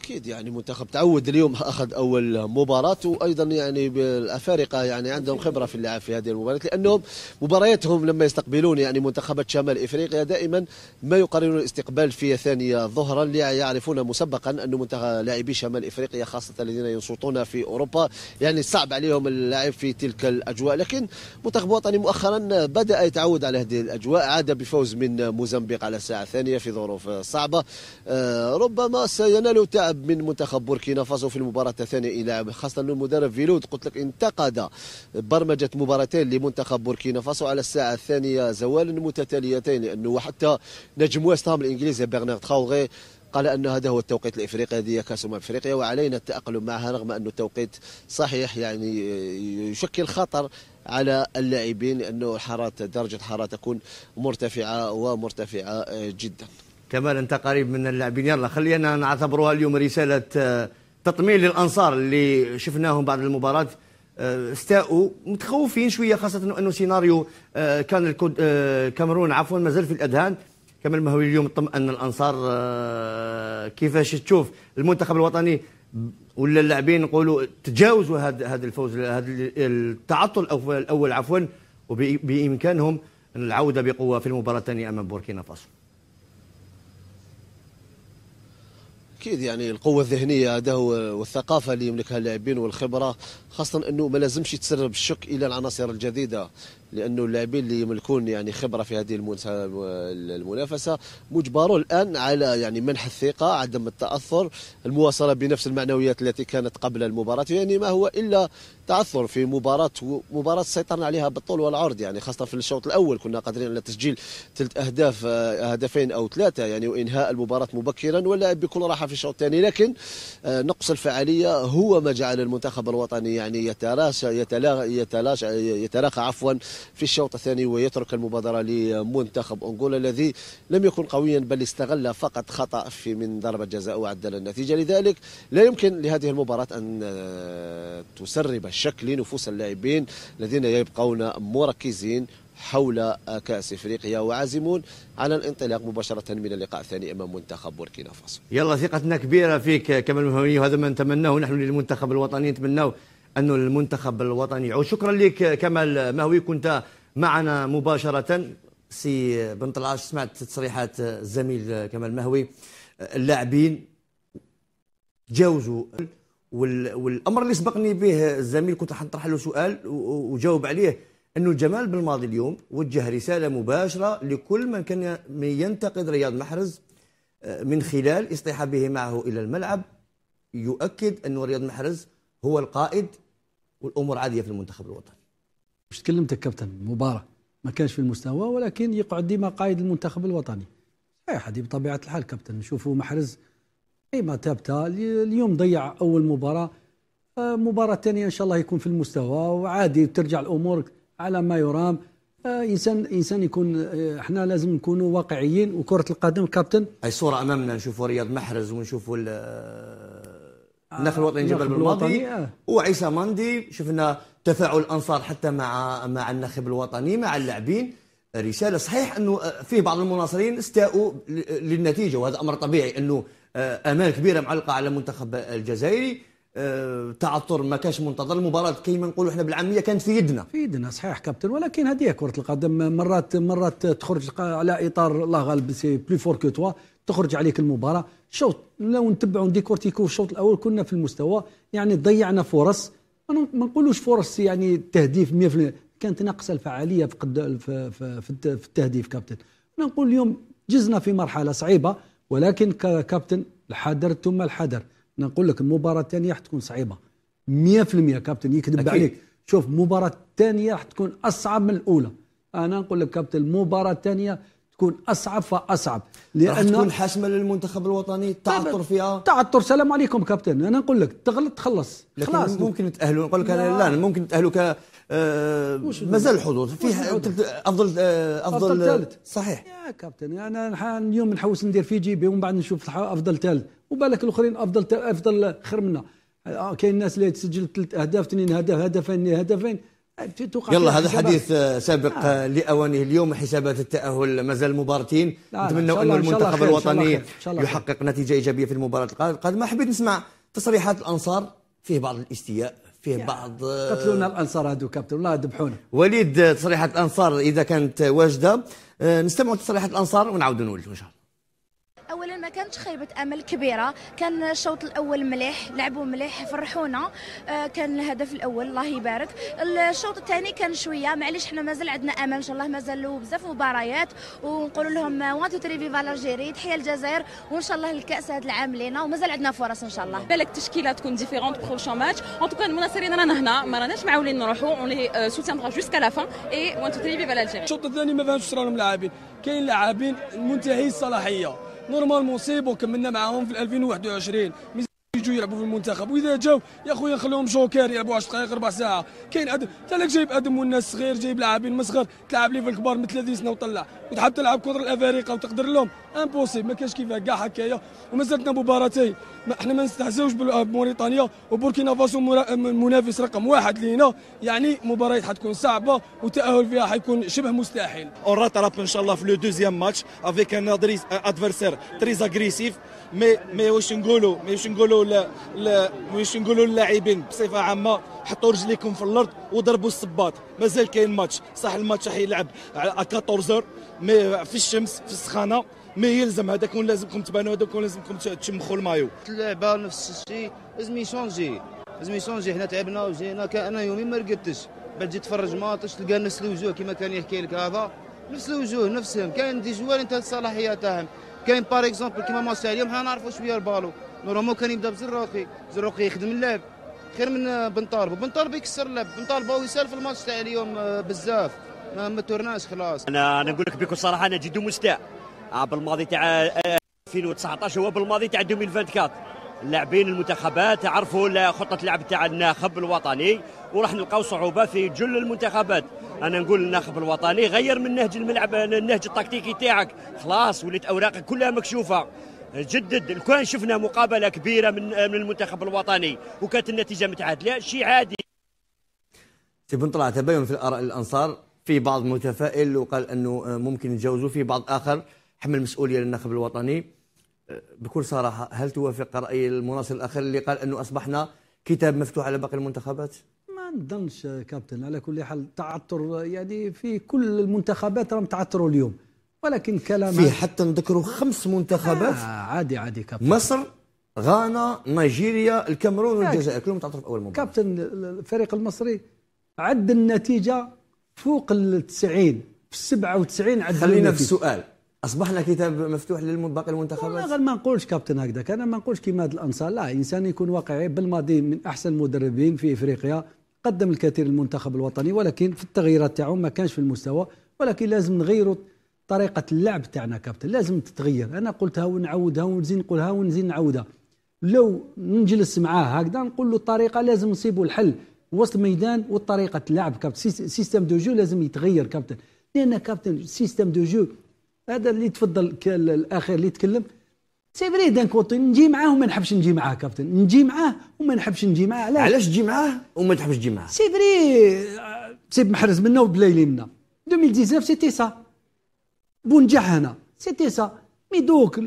اكيد يعني منتخب تعود اليوم اخذ اول مباراه وايضا يعني بالافارقه يعني عندهم خبره في اللعب في هذه المباريات لانهم مبارياتهم لما يستقبلون يعني منتخبات شمال افريقيا دائما ما يقارنون الاستقبال في ثانيه ظهرا يعرفون مسبقا ان منتخب لاعبي شمال افريقيا خاصه الذين ينشطون في اوروبا يعني صعب عليهم اللعب في تلك الاجواء لكن منتخب وطني مؤخرا بدا يتعود على هذه الاجواء عاد بفوز من موزمبيق على الساعه الثانيه في ظروف صعبه آه، ربما سينال تعب من منتخب بوركينا فاسو في المباراه الثانيه الى خاصه انه المدرب فيلود قلت لك انتقد برمجه مباراتين لمنتخب بوركينا فاسو على الساعه الثانيه زوال متتاليتين لانه وحتى نجم ويست هام الانجليزي برنارد خاوغي قال ان هذا هو التوقيت الافريقي هذه كاس امم افريقيا وعلينا التاقلم معها رغم انه التوقيت صحيح يعني يشكل خطر على اللاعبين لانه حراره درجه الحراره تكون مرتفعه ومرتفعه جدا كمال انت قريب من اللاعبين يلا خلينا نعتبروها اليوم رساله آه، تطمين للانصار اللي شفناهم بعد المباراه آه، استاءوا متخوفين شويه خاصه انه سيناريو آه، كان الكاميرون عفوا مازال في الاذهان كما المهوي اليوم طمأن الانصار كيفاش تشوف المنتخب الوطني ولا اللاعبين نقولوا تجاوزوا هذا هذا الفوز هذا التعطل الاول عفوا وبامكانهم العوده بقوه في المباراه الثانيه امام بوركينا فاسو اكيد يعني القوه الذهنيه هذا والثقافه اللي يملكها اللاعبين والخبره خاصه انه ما لازمش يتسرب الشك الى العناصر الجديده لانه اللاعبين اللي يملكون يعني خبره في هذه المنافسه مجبرون الان على يعني منح الثقه عدم التاثر المواصله بنفس المعنويات التي كانت قبل المباراه يعني ما هو الا تعثر في مباراه مباراه سيطرنا عليها بالطول والعرض يعني خاصه في الشوط الاول كنا قادرين على تسجيل ثلاث اهداف آه، هدفين او ثلاثه يعني وانهاء المباراه مبكرا ولا بكل راحه في الشوط الثاني لكن آه، نقص الفعاليه هو ما جعل المنتخب الوطني يعني يتراشى يتلاشى يتراخى عفوا في الشوط الثاني ويترك المبادرة لمنتخب أنغولا الذي لم يكن قويا بل استغل فقط خطأ في من ضربة جزاء وعدل النتيجة لذلك لا يمكن لهذه المباراة أن آه، تسرب الشك لنفوس اللاعبين الذين يبقون مركزين حول آه، كأس إفريقيا وعازمون على الانطلاق مباشرة من اللقاء الثاني أمام منتخب بوركينا فاسو يلا ثقتنا كبيرة فيك كمال مهوي وهذا ما نتمناه نحن للمنتخب الوطني نتمناه انه المنتخب الوطني يعود شكرا لك كمال مهوي كنت معنا مباشرة سي بن طلعاش سمعت تصريحات الزميل كمال مهوي اللاعبين تجاوزوا والامر اللي سبقني به الزميل كنت حنطرح له سؤال وجاوب عليه انه جمال بالماضي اليوم وجه رساله مباشره لكل من كان ينتقد رياض محرز آه، من خلال اصطحابه معه الى الملعب يؤكد انه رياض محرز هو القائد والامور عاديه في المنتخب الوطني. مش تكلمت كابتن مباراه ما كانش في المستوى ولكن يقعد ديما قائد المنتخب الوطني. صحيح هذه بطبيعه الحال كابتن نشوفوا محرز قيمه ثابته اليوم ضيع اول مباراه مباراه ثانيه ان شاء الله يكون في المستوى وعادي ترجع الامور على ما يرام انسان انسان يكون احنا لازم نكونوا واقعيين وكره القدم كابتن اي صوره امامنا نشوفوا رياض محرز ونشوفوا النخل الوطني جبل بالماضي آه. وعيسى مندي شفنا تفاعل الانصار حتى مع مع الناخب الوطني مع اللاعبين رساله صحيح انه آه، فيه بعض المناصرين استاءوا للنتيجه وهذا امر طبيعي انه آه، امال كبيره معلقه على المنتخب الجزائري آه، تعثر ما كانش منتظر المباراه كيما نقولوا احنا بالعاميه كانت في يدنا في يدنا صحيح كابتن ولكن هذه كره القدم مرات مرات تخرج على اطار الله غالب سي بلو فور كو توا تخرج عليك المباراه الشوط لو نتبعوا نديكورتيكو الشوط الاول كنا في المستوى يعني ضيعنا فرص ما نقولوش فرص يعني تهديف 100% كانت ناقصه الفعاليه في قد في, في التهديف كابتن انا نقول اليوم جزنا في مرحله صعيبه ولكن كابتن الحذر ثم الحذر نقول لك المباراه الثانيه راح تكون صعيبه 100% كابتن يكذب عليك شوف المباراه الثانيه راح تكون اصعب من الاولى انا نقول لك كابتن المباراه الثانيه تكون اصعب فاصعب لان تكون حاسمه للمنتخب الوطني طيب، تعثر فيها تعثر سلام عليكم كابتن انا نقول لك تغلط تخلص خلاص ممكن تاهلوا نقول لك لا, لا ممكن تاهلوا ك آه مازال الحضور في افضل آه افضل آه، ثالث صحيح يا كابتن يعني انا اليوم نحوس ندير في جيبي ومن بعد نشوف افضل ثالث وبالك الاخرين افضل افضل خير منا آه، كاين ناس اللي تسجل ثلاث اهداف اثنين هدف هدفين هدفين يلا هذا حديث آه، آه. سابق آه. لاوانه اليوم حسابات التاهل مازال مباراتين نتمنى ان المنتخب الوطني يحقق نتيجه ايجابيه في المباراه القادمه حبيت نسمع تصريحات الانصار فيه بعض الاستياء فيه بعض آه، قتلونا الانصار هذو كابتن والله ذبحونا وليد تصريحات الانصار اذا كانت واجده نستمعوا تصريحات الانصار ونعاودوا نولدوا ان شاء الله اولا ما كانتش خيبه امل كبيره كان الشوط الاول مليح لعبوا مليح فرحونا كان الهدف الاول الله يبارك الشوط الثاني كان شويه معليش حنا مازال عندنا امل ان شاء الله مازال بزاف مباريات ونقول لهم وان تو تري فيفا الجيري تحيه الجزائر وان شاء الله الكاس هذا العام لينا ومازال عندنا فرص ان شاء الله بالك التشكيله تكون ديفيرونت بروشون ماتش ان توكا المناصرين رانا هنا ما راناش معولين نروحوا اون لي سوتيندرا جوسكا لا فان اي وان تو تري فيفا الشوط الثاني ما فهمتش راهم لاعبين كاين لاعبين منتهي الصلاحيه نورمالمون سي بون كملنا معاهم في 2021 يجوا يلعبوا في المنتخب واذا جاو يا خويا نخليهم جوكر يلعبوا 10 دقائق ربع ساعه كاين ادم تالك جايب ادم والناس صغير جايب لاعبين مصغر تلعب لي في الكبار مثل ديسنا وطلع وتحب تلعب كره الافارقه وتقدر لهم امبوسيبل ما كاش كيفاه كاع حكاية ومازالتنا مباراتين ما احنا ما نستهزئوش آه، بموريتانيا وبوركينا فاسو آه، منافس رقم واحد لينا يعني مباريات حتكون صعبه وتاهل فيها حيكون شبه مستحيل اون راتراب ان شاء الله في لو دوزيام ماتش افيك ان ادفيرسير تريز اغريسيف مي مي واش نقولوا مي واش نقولوا واش نقولوا للاعبين بصفه عامه حطوا رجليكم في الارض وضربوا الصباط مازال كاين ماتش صح الماتش راح يلعب على 14 مي في الشمس في السخانه مي يلزم هذاك كون لازمكم تبانوا هذاك كون لازمكم تشمخوا المايو اللعبه نفس الشيء لازم يشونجي لازم يشونجي حنا تعبنا وجينا انا يومين ما رقدتش بعد جيت تفرج ماتش تلقى نفس الوجوه كما كان يحكي لك هذا نفس الوجوه نفسهم كاين دي جوار انت الصلاحيه تاعهم كاين باغ اكزومبل كيما ماتش تاع اليوم حنا نعرفوا شويه البالو نورمالمون كان يبدا بزروقي زروقي يخدم اللعب خير من بن طالب بن طالب يكسر لعب بن طالب هو يسال في الماتش تاع اليوم آه، بزاف ما, تورناش خلاص انا انا نقول لك بكل صراحه انا جد مستاء آه، بالماضي تاع 2019 آه، هو بالماضي تاع 2024 اللاعبين المنتخبات عرفوا خطه اللعب تاع الناخب الوطني وراح نلقاو صعوبه في جل المنتخبات انا نقول الناخب الوطني غير من نهج الملعب النهج التكتيكي تاعك خلاص وليت اوراقك كلها مكشوفه جدد الكون شفنا مقابله كبيره من من المنتخب الوطني وكانت النتيجه متعادله شيء عادي سي بن طلع تباين في الاراء الانصار في بعض متفائل وقال انه ممكن يتجاوزوا في بعض اخر حمل مسؤوليه للنخب الوطني بكل صراحه هل توافق راي المناصر الاخر اللي قال انه اصبحنا كتاب مفتوح على باقي المنتخبات ما نظنش كابتن على كل حال تعثر يعني في كل المنتخبات راهم تعثروا اليوم ولكن كلام فيه حتى نذكروا خمس منتخبات آه عادي عادي كابتن مصر غانا نيجيريا الكاميرون يعني والجزائر كلهم تعطوا في اول مباراه كابتن الفريق المصري عد النتيجه فوق ال 90 في 97 عد خلينا في السؤال اصبحنا كتاب مفتوح للباقي المنتخبات انا ما نقولش كابتن هكذاك انا ما نقولش كيما الانصار لا انسان يكون واقعي بالماضي من احسن المدربين في افريقيا قدم الكثير للمنتخب الوطني ولكن في التغييرات تاعو ما كانش في المستوى ولكن لازم نغيروا طريقه اللعب تاعنا كابتن لازم تتغير انا قلتها ونعودها ونزيد نقولها ونزيد نعودها لو نجلس معاه هكذا نقول له الطريقه لازم نصيبوا الحل وسط الميدان وطريقه اللعب كابتن سيستم دو جو لازم يتغير كابتن لان كابتن سيستم دو جو هذا اللي تفضل الاخير اللي تكلم سي فري دان كوتي نجي معاه وما نحبش نجي معاه كابتن نجي معاه وما نحبش نجي معاه علاش علاش تجي معاه وما تحبش تجي معاه سي فري آه، سيب محرز منا وبلايلي منا 2019 سيتي سا بونجح هنا سيتي سا مي دوك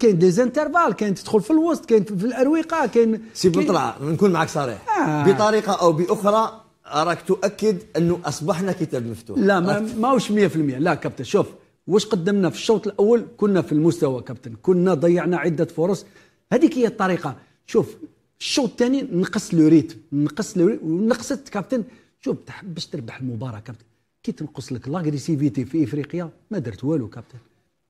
كاين دي زانترفال كاين تدخل في الوسط كاين في الاروقه كاين سي بطلع نكون معك صريح آه. بطريقه او باخرى راك تؤكد انه اصبحنا كتاب مفتوح لا ما ماهوش 100% لا كابتن شوف واش قدمنا في الشوط الاول كنا في المستوى كابتن كنا ضيعنا عده فرص هذيك هي الطريقه شوف الشوط الثاني نقص لو ريتم نقص لو ونقصت كابتن شوف باش تربح المباراه كابتن كي تنقص لك لاغريسيفيتي في افريقيا ما درت والو كابتن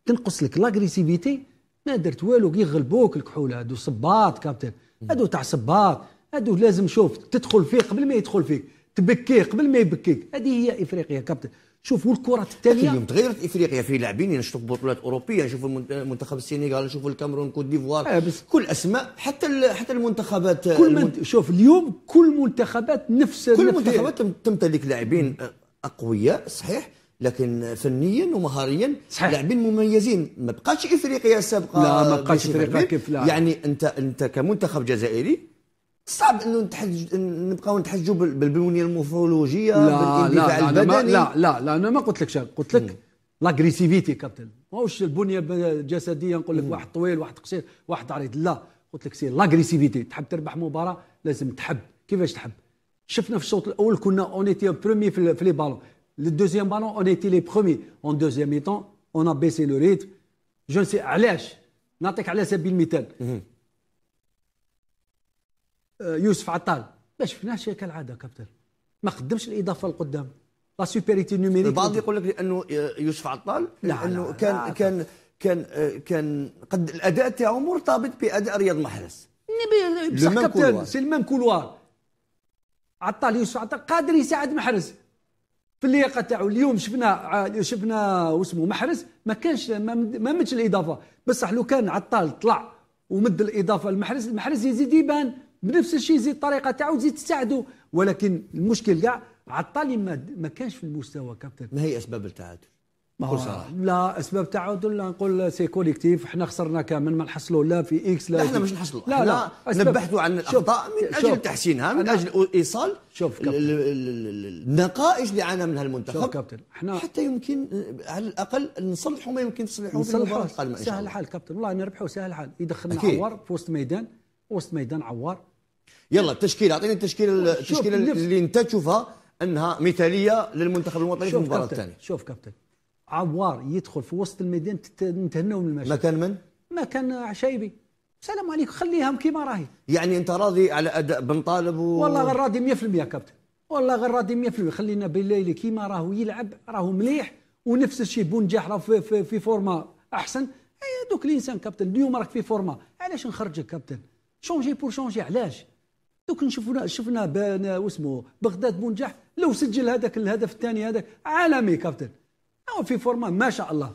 تنقص لك لاغريسيفيتي ما درت والو يغلبوك الكحول هادو صباط كابتن هادو تاع صباط هادو لازم شوف تدخل فيه قبل ما يدخل فيك تبكيه قبل ما يبكيك هذه هي افريقيا كابتن شوف والكره الثانيه اليوم تغيرت افريقيا في لاعبين نشوف بطولات اوروبيه نشوف منتخب السنغال نشوف الكاميرون كوت ديفوار آه بس كل اسماء حتى حتى المنتخبات كل آه، المنت... شوف اليوم كل منتخبات نفس كل المنتخبات تمتلك لاعبين آه، اقوياء صحيح لكن فنيا ومهاريا صحيح لاعبين مميزين ما بقاش افريقيا السابقه لا ما بقاش افريقيا كيف لا يعني انت انت كمنتخب جزائري صعب انه نتحج نبقاو نتحجوا بالبنيه المورفولوجيه بالاندفاع لا البدني لا لا لا انا ما قلت لك شيء قلت لك لاغريسيفيتي كابتن ماهوش البنيه الجسديه نقول لك واحد طويل واحد قصير واحد عريض لا قلت لك سير لاغريسيفيتي تحب تربح مباراه لازم تحب كيفاش تحب شفنا في الشوط الاول كنا اونيتي برومي في لي بالون الدوزيام بالون اونيتي لي برومي اون دوزيام طون اون ا بيسي لو ريتم جو سي علاش نعطيك على سبيل المثال يوسف عطال ما شفناش كالعاده كابتن ما قدمش الاضافه لقدام لا سوبيريتي نوميريك البعض يقول لك لانه يوسف عطال لانه لا كان لا كان كان euh, كان قد الاداء تاعو مرتبط باداء رياض محرز كابتن سي الميم كولوار عطى يوسف عطال قادر يساعد محرز في اللياقه تاعو اليوم شفنا شفنا واسمه محرز ما كانش ما مدش الاضافه بصح لو كان عطال طلع ومد الاضافه لمحرز المحرز يزيد يبان بنفس الشيء يزيد الطريقه تاعو تزيد تساعده ولكن المشكل كاع عطال ما كانش في المستوى كابتن ما هي اسباب التعادل ما هو لا اسباب تعادل لا نقول سي كوليكتيف احنا خسرنا كامل ما نحصلوا لا في اكس لا, لا احنا مش نحصلوا لا لا نبحثوا عن الاخطاء من اجل شوف تحسينها من اجل ايصال شوف النقائص اللي عانى منها المنتخب شوف كابتن احنا حتى يمكن آه، على الاقل نصلحوا ما يمكن تصلحوه في المباراه القادمه سهل الحال كابتن والله نربحوا سهل الحال يدخلنا عوار في وسط ميدان وسط ميدان عوار يلا التشكيل اعطيني التشكيله التشكيله اللي انت تشوفها انها مثاليه للمنتخب الوطني في المباراه الثانيه شوف كابتن عوار يدخل في وسط الميدان تنتهنوا من المشهد مكان من؟ مكان عشايبي السلام عليكم خليهم كيما راهي يعني انت راضي على اداء بن طالب و... والله غير راضي 100% كابتن والله غير راضي 100% خلينا بالليل كيما راهو يلعب راهو مليح ونفس الشيء بونجاح راهو في, في, في فورما احسن دوك الانسان كابتن اليوم راك في فورما علاش نخرجك كابتن شونجي بور شونجي علاش دوك شفنا شفنا واسمه بغداد بونجاح لو سجل هذاك الهدف الثاني هذاك عالمي كابتن أو في فورما ما شاء الله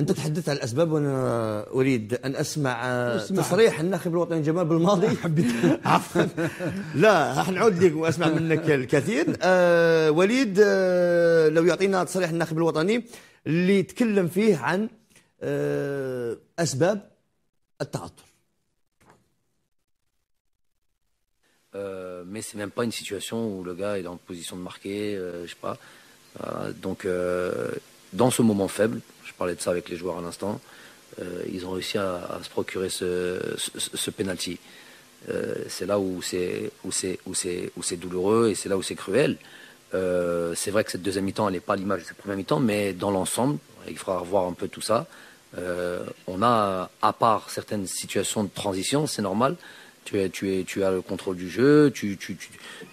أنت تحدثت عن الأسباب وأنا أريد أن أسمع أسمع. تصريح الناخب الوطني جمال بالماضي [LAUGHS] عفوا لا راح لك وأسمع منك الكثير آه وليد آه لو يعطينا تصريح الناخب الوطني اللي يتكلم فيه عن آه أسباب التعطل euh, mais c'est même pas une situation où le gars est en position de marquer, euh, je sais pas. Euh, donc dans ce moment faible, je parlais de ça avec les joueurs à l'instant, euh, ils ont réussi à, se procurer ce, penalty. Euh, c'est là où c'est où c'est où c'est où c'est douloureux et c'est là où c'est cruel. Euh, c'est vrai que cette deuxième mi-temps, elle n'est pas l'image de cette première mi-temps, mais dans l'ensemble, il faudra revoir un peu tout ça. on a, à part certaines situations de transition, c'est normal, tu, tu, as le contrôle du jeu, tu,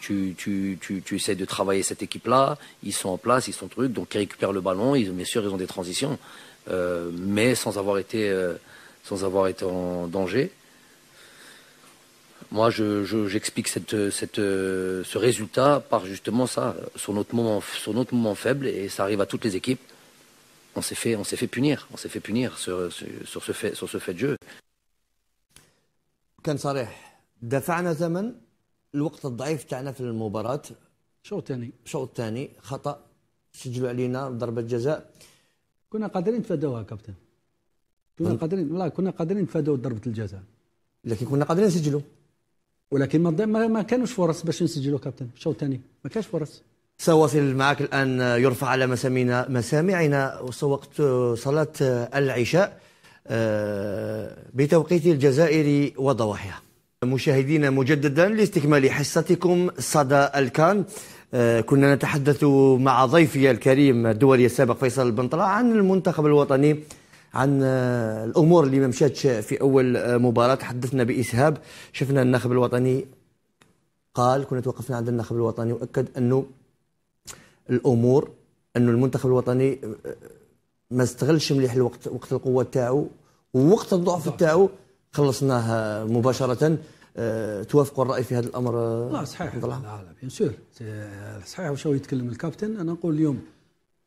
tu, essaies de travailler cette équipe-là, ils sont en place, ils sont trucs, donc ils récupèrent le ballon, ils, bien sûr ils ont des transitions, euh, mais sans avoir été, euh, sans avoir été en danger. Moi, j'explique je, euh, ce résultat par justement ça, sur notre, moment, moment faible, et ça arrive à toutes les équipes. On s'est fait, on s'est fait punir, on s'est fait punir ce fait, sur ce fait de jeu. كان صريح دفعنا ثمن الوقت الضعيف تاعنا في المباراه الشوط الثاني الشوط الثاني خطا سجلوا علينا ضربه جزاء كنا قادرين نتفاداوها كابتن كنا قادرين والله كنا قادرين نتفاداو ضربه الجزاء لكن كنا قادرين نسجلوا ولكن ما ما كانوش فرص باش نسجلوا كابتن الشوط الثاني ما كانش فرص سواصل معك الان يرفع على مسامعنا مسامعنا وقت آه، صلاه آه، العشاء آه، بتوقيت الجزائر وضواحيها مشاهدينا مجددا لاستكمال حصتكم صدى الكان آه، كنا نتحدث مع ضيفي الكريم الدولي السابق فيصل البنطلة عن المنتخب الوطني عن آه، الامور اللي ما مشاتش في اول مباراه تحدثنا باسهاب شفنا الناخب الوطني قال كنا توقفنا عند الناخب الوطني واكد انه الامور انه المنتخب الوطني ما استغلش مليح الوقت وقت القوه تاعو ووقت الضعف تاعو خلصناه مباشره أه توافقوا الراي في هذا الامر لا صحيح لا لا بيان سور صحيح واش يتكلم الكابتن انا نقول اليوم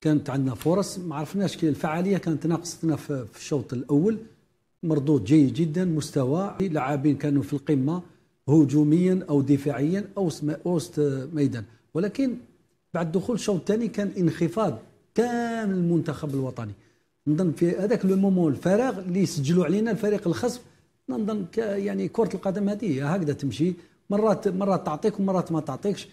كانت عندنا فرص ما عرفناش كي الفعاليه كانت ناقصتنا في الشوط الاول مردود جيد جدا مستوى لاعبين كانوا في القمه هجوميا او دفاعيا او وسط ميدان ولكن بعد دخول الشوط الثاني كان انخفاض كامل المنتخب الوطني نظن في هذاك لو مومون الفراغ اللي سجلوا علينا الفريق الخصم نظن يعني كره القدم هذه هكذا تمشي مرات مرات تعطيك ومرات ما تعطيكش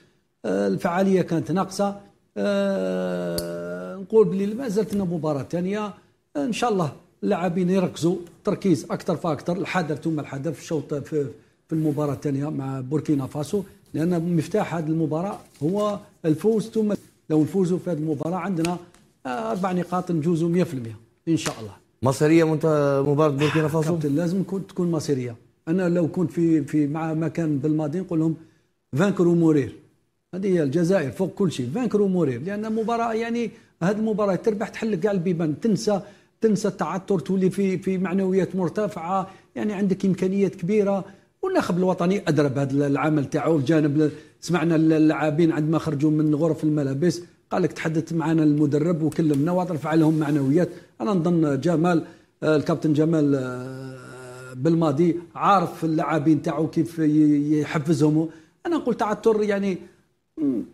آه، الفعاليه كانت ناقصه آه، نقول بلي ما زالت لنا مباراه ثانيه آه، ان شاء الله اللاعبين يركزوا تركيز اكثر فاكثر الحذر ثم الحذر في الشوط في, في المباراه الثانيه مع بوركينا فاسو لان مفتاح هذه المباراه هو الفوز ثم لو نفوزوا في هذه المباراه عندنا اربع نقاط نجوزوا 100% ان شاء الله مصيريه مباراه بوركينا فاسو لازم لازم تكون مصيريه انا لو كنت في في مع مكان بالماضي نقول لهم فانكر ومورير هذه هي الجزائر فوق كل شيء فانكر ومورير لان مباراه يعني هذه المباراه تربح تحل كاع البيبان تنسى تنسى التعثر تولي في في معنويات مرتفعه يعني عندك امكانيات كبيره والناخب الوطني ادرى بهذا العمل تاعو في جانب سمعنا اللاعبين عندما خرجوا من غرف الملابس قال لك تحدث معنا المدرب وكلمنا ورفع لهم معنويات انا نظن جمال آه، الكابتن جمال آه، بالماضي عارف اللاعبين تاعو كيف يحفزهم انا نقول تعثر يعني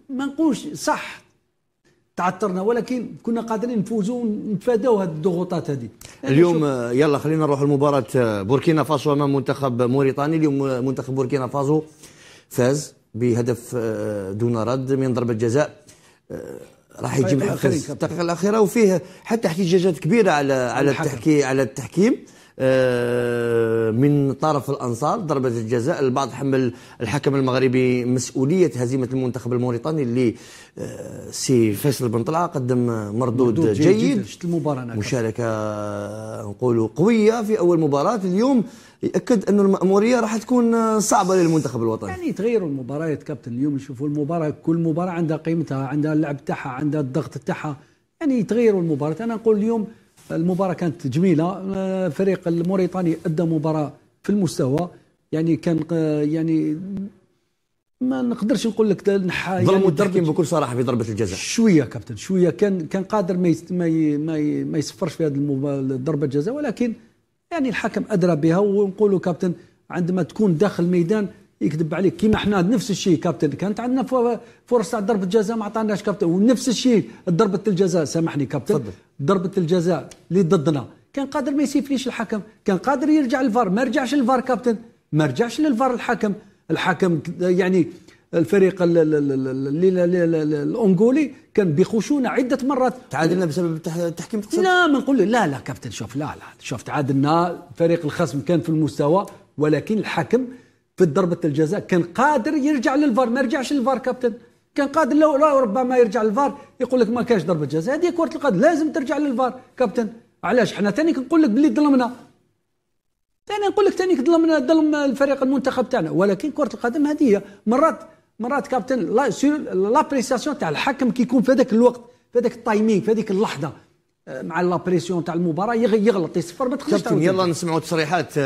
ما نقولش صح تعثرنا ولكن كنا قادرين نفوزوا ونتفاداو هذه الضغوطات هذه اليوم آه، يلا خلينا نروح لمباراه بوركينا فاسو امام منتخب موريتاني اليوم منتخب بوركينا فاسو فاز بهدف دون رد من ضربه جزاء آه، راح يجيب طيب، الدقيقه الاخيره وفيه حتى احتجاجات كبيره على على التحكيم على التحكيم آه، من طرف الانصار ضربه الجزاء البعض حمل الحكم المغربي مسؤوليه هزيمه المنتخب الموريتاني اللي آه، سي فيصل بن طلعه قدم مردود, مردود جيد, جيد, جيد. المباراه مشاركه نقولوا قويه في اول مباراه اليوم ياكد انه الماموريه راح تكون صعبه للمنتخب الوطني يعني تغيروا المباريات كابتن اليوم نشوفوا المباراه كل مباراه عندها قيمتها عندها اللعب تاعها عندها الضغط تاعها يعني تغيروا المباراه انا نقول اليوم المباراه كانت جميله فريق الموريتاني ادى مباراه في المستوى يعني كان يعني ما نقدرش نقول لك نح... يعني ظلموا يعني بكل صراحه في ضربه الجزاء شويه كابتن شويه كان كان قادر ما ما ما, يصفرش في هذه ضربه الجزاء ولكن يعني الحكم أدرى بها ونقولوا كابتن عندما تكون داخل الميدان يكذب عليك كيما احنا نفس الشيء كابتن كانت عندنا فرص تاع ضربه جزاء ما عطاناش كابتن ونفس الشيء ضربه الجزاء سامحني كابتن ضربه الجزاء اللي ضدنا كان قادر ما يسيفليش الحكم كان قادر يرجع الفار ما رجعش الفار كابتن ما رجعش للفار الحكم الحكم يعني الفريق الانغولي كان بخشونه عده مرات تعادلنا بسبب التحكيم تقصد؟ لا ما نقول لا لا كابتن شوف لا لا شوف تعادلنا فريق الخصم كان في المستوى ولكن الحكم في ضربه الجزاء كان قادر يرجع للفار ما يرجعش للفار كابتن كان قادر لو ربما يرجع للفار يقول لك ما كانش ضربه جزاء هذه كره القدم لازم ترجع للفار كابتن علاش حنا ثاني كنقول لك باللي ظلمنا ثاني نقول لك ثاني ظلمنا ظلم الفريق المنتخب تاعنا ولكن كره القدم هذه مرات مرات كابتن سور لابريسياسيون تاع الحكم كي يكون في هذاك الوقت في هذاك التايمينغ في هذيك اللحظه مع لابريسيون تاع المباراه يغلط يصفر ما تخليش يلا نسمعوا تصريحات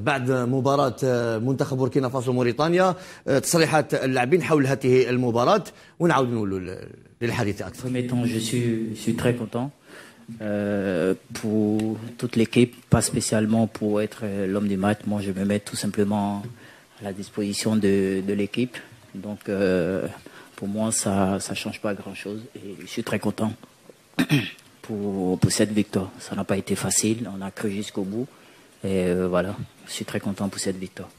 بعد مباراه منتخب بوركينا فاسو موريتانيا تصريحات اللاعبين حول هذه المباراه ونعاود نقولوا للحديث اكثر. Je suis, je suis très content. pour toute l'équipe, pas spécialement pour être l'homme du match. Moi, je me mets tout simplement à la disposition de, de l'équipe. Donc, euh, pour moi, ça ne change pas grand-chose. Et je suis très content [CLEARS THROAT] pour, cette victoire. Ça n'a pas été facile. On a cru jusqu'au bout. Et euh, voilà, je suis très content pour cette victoire.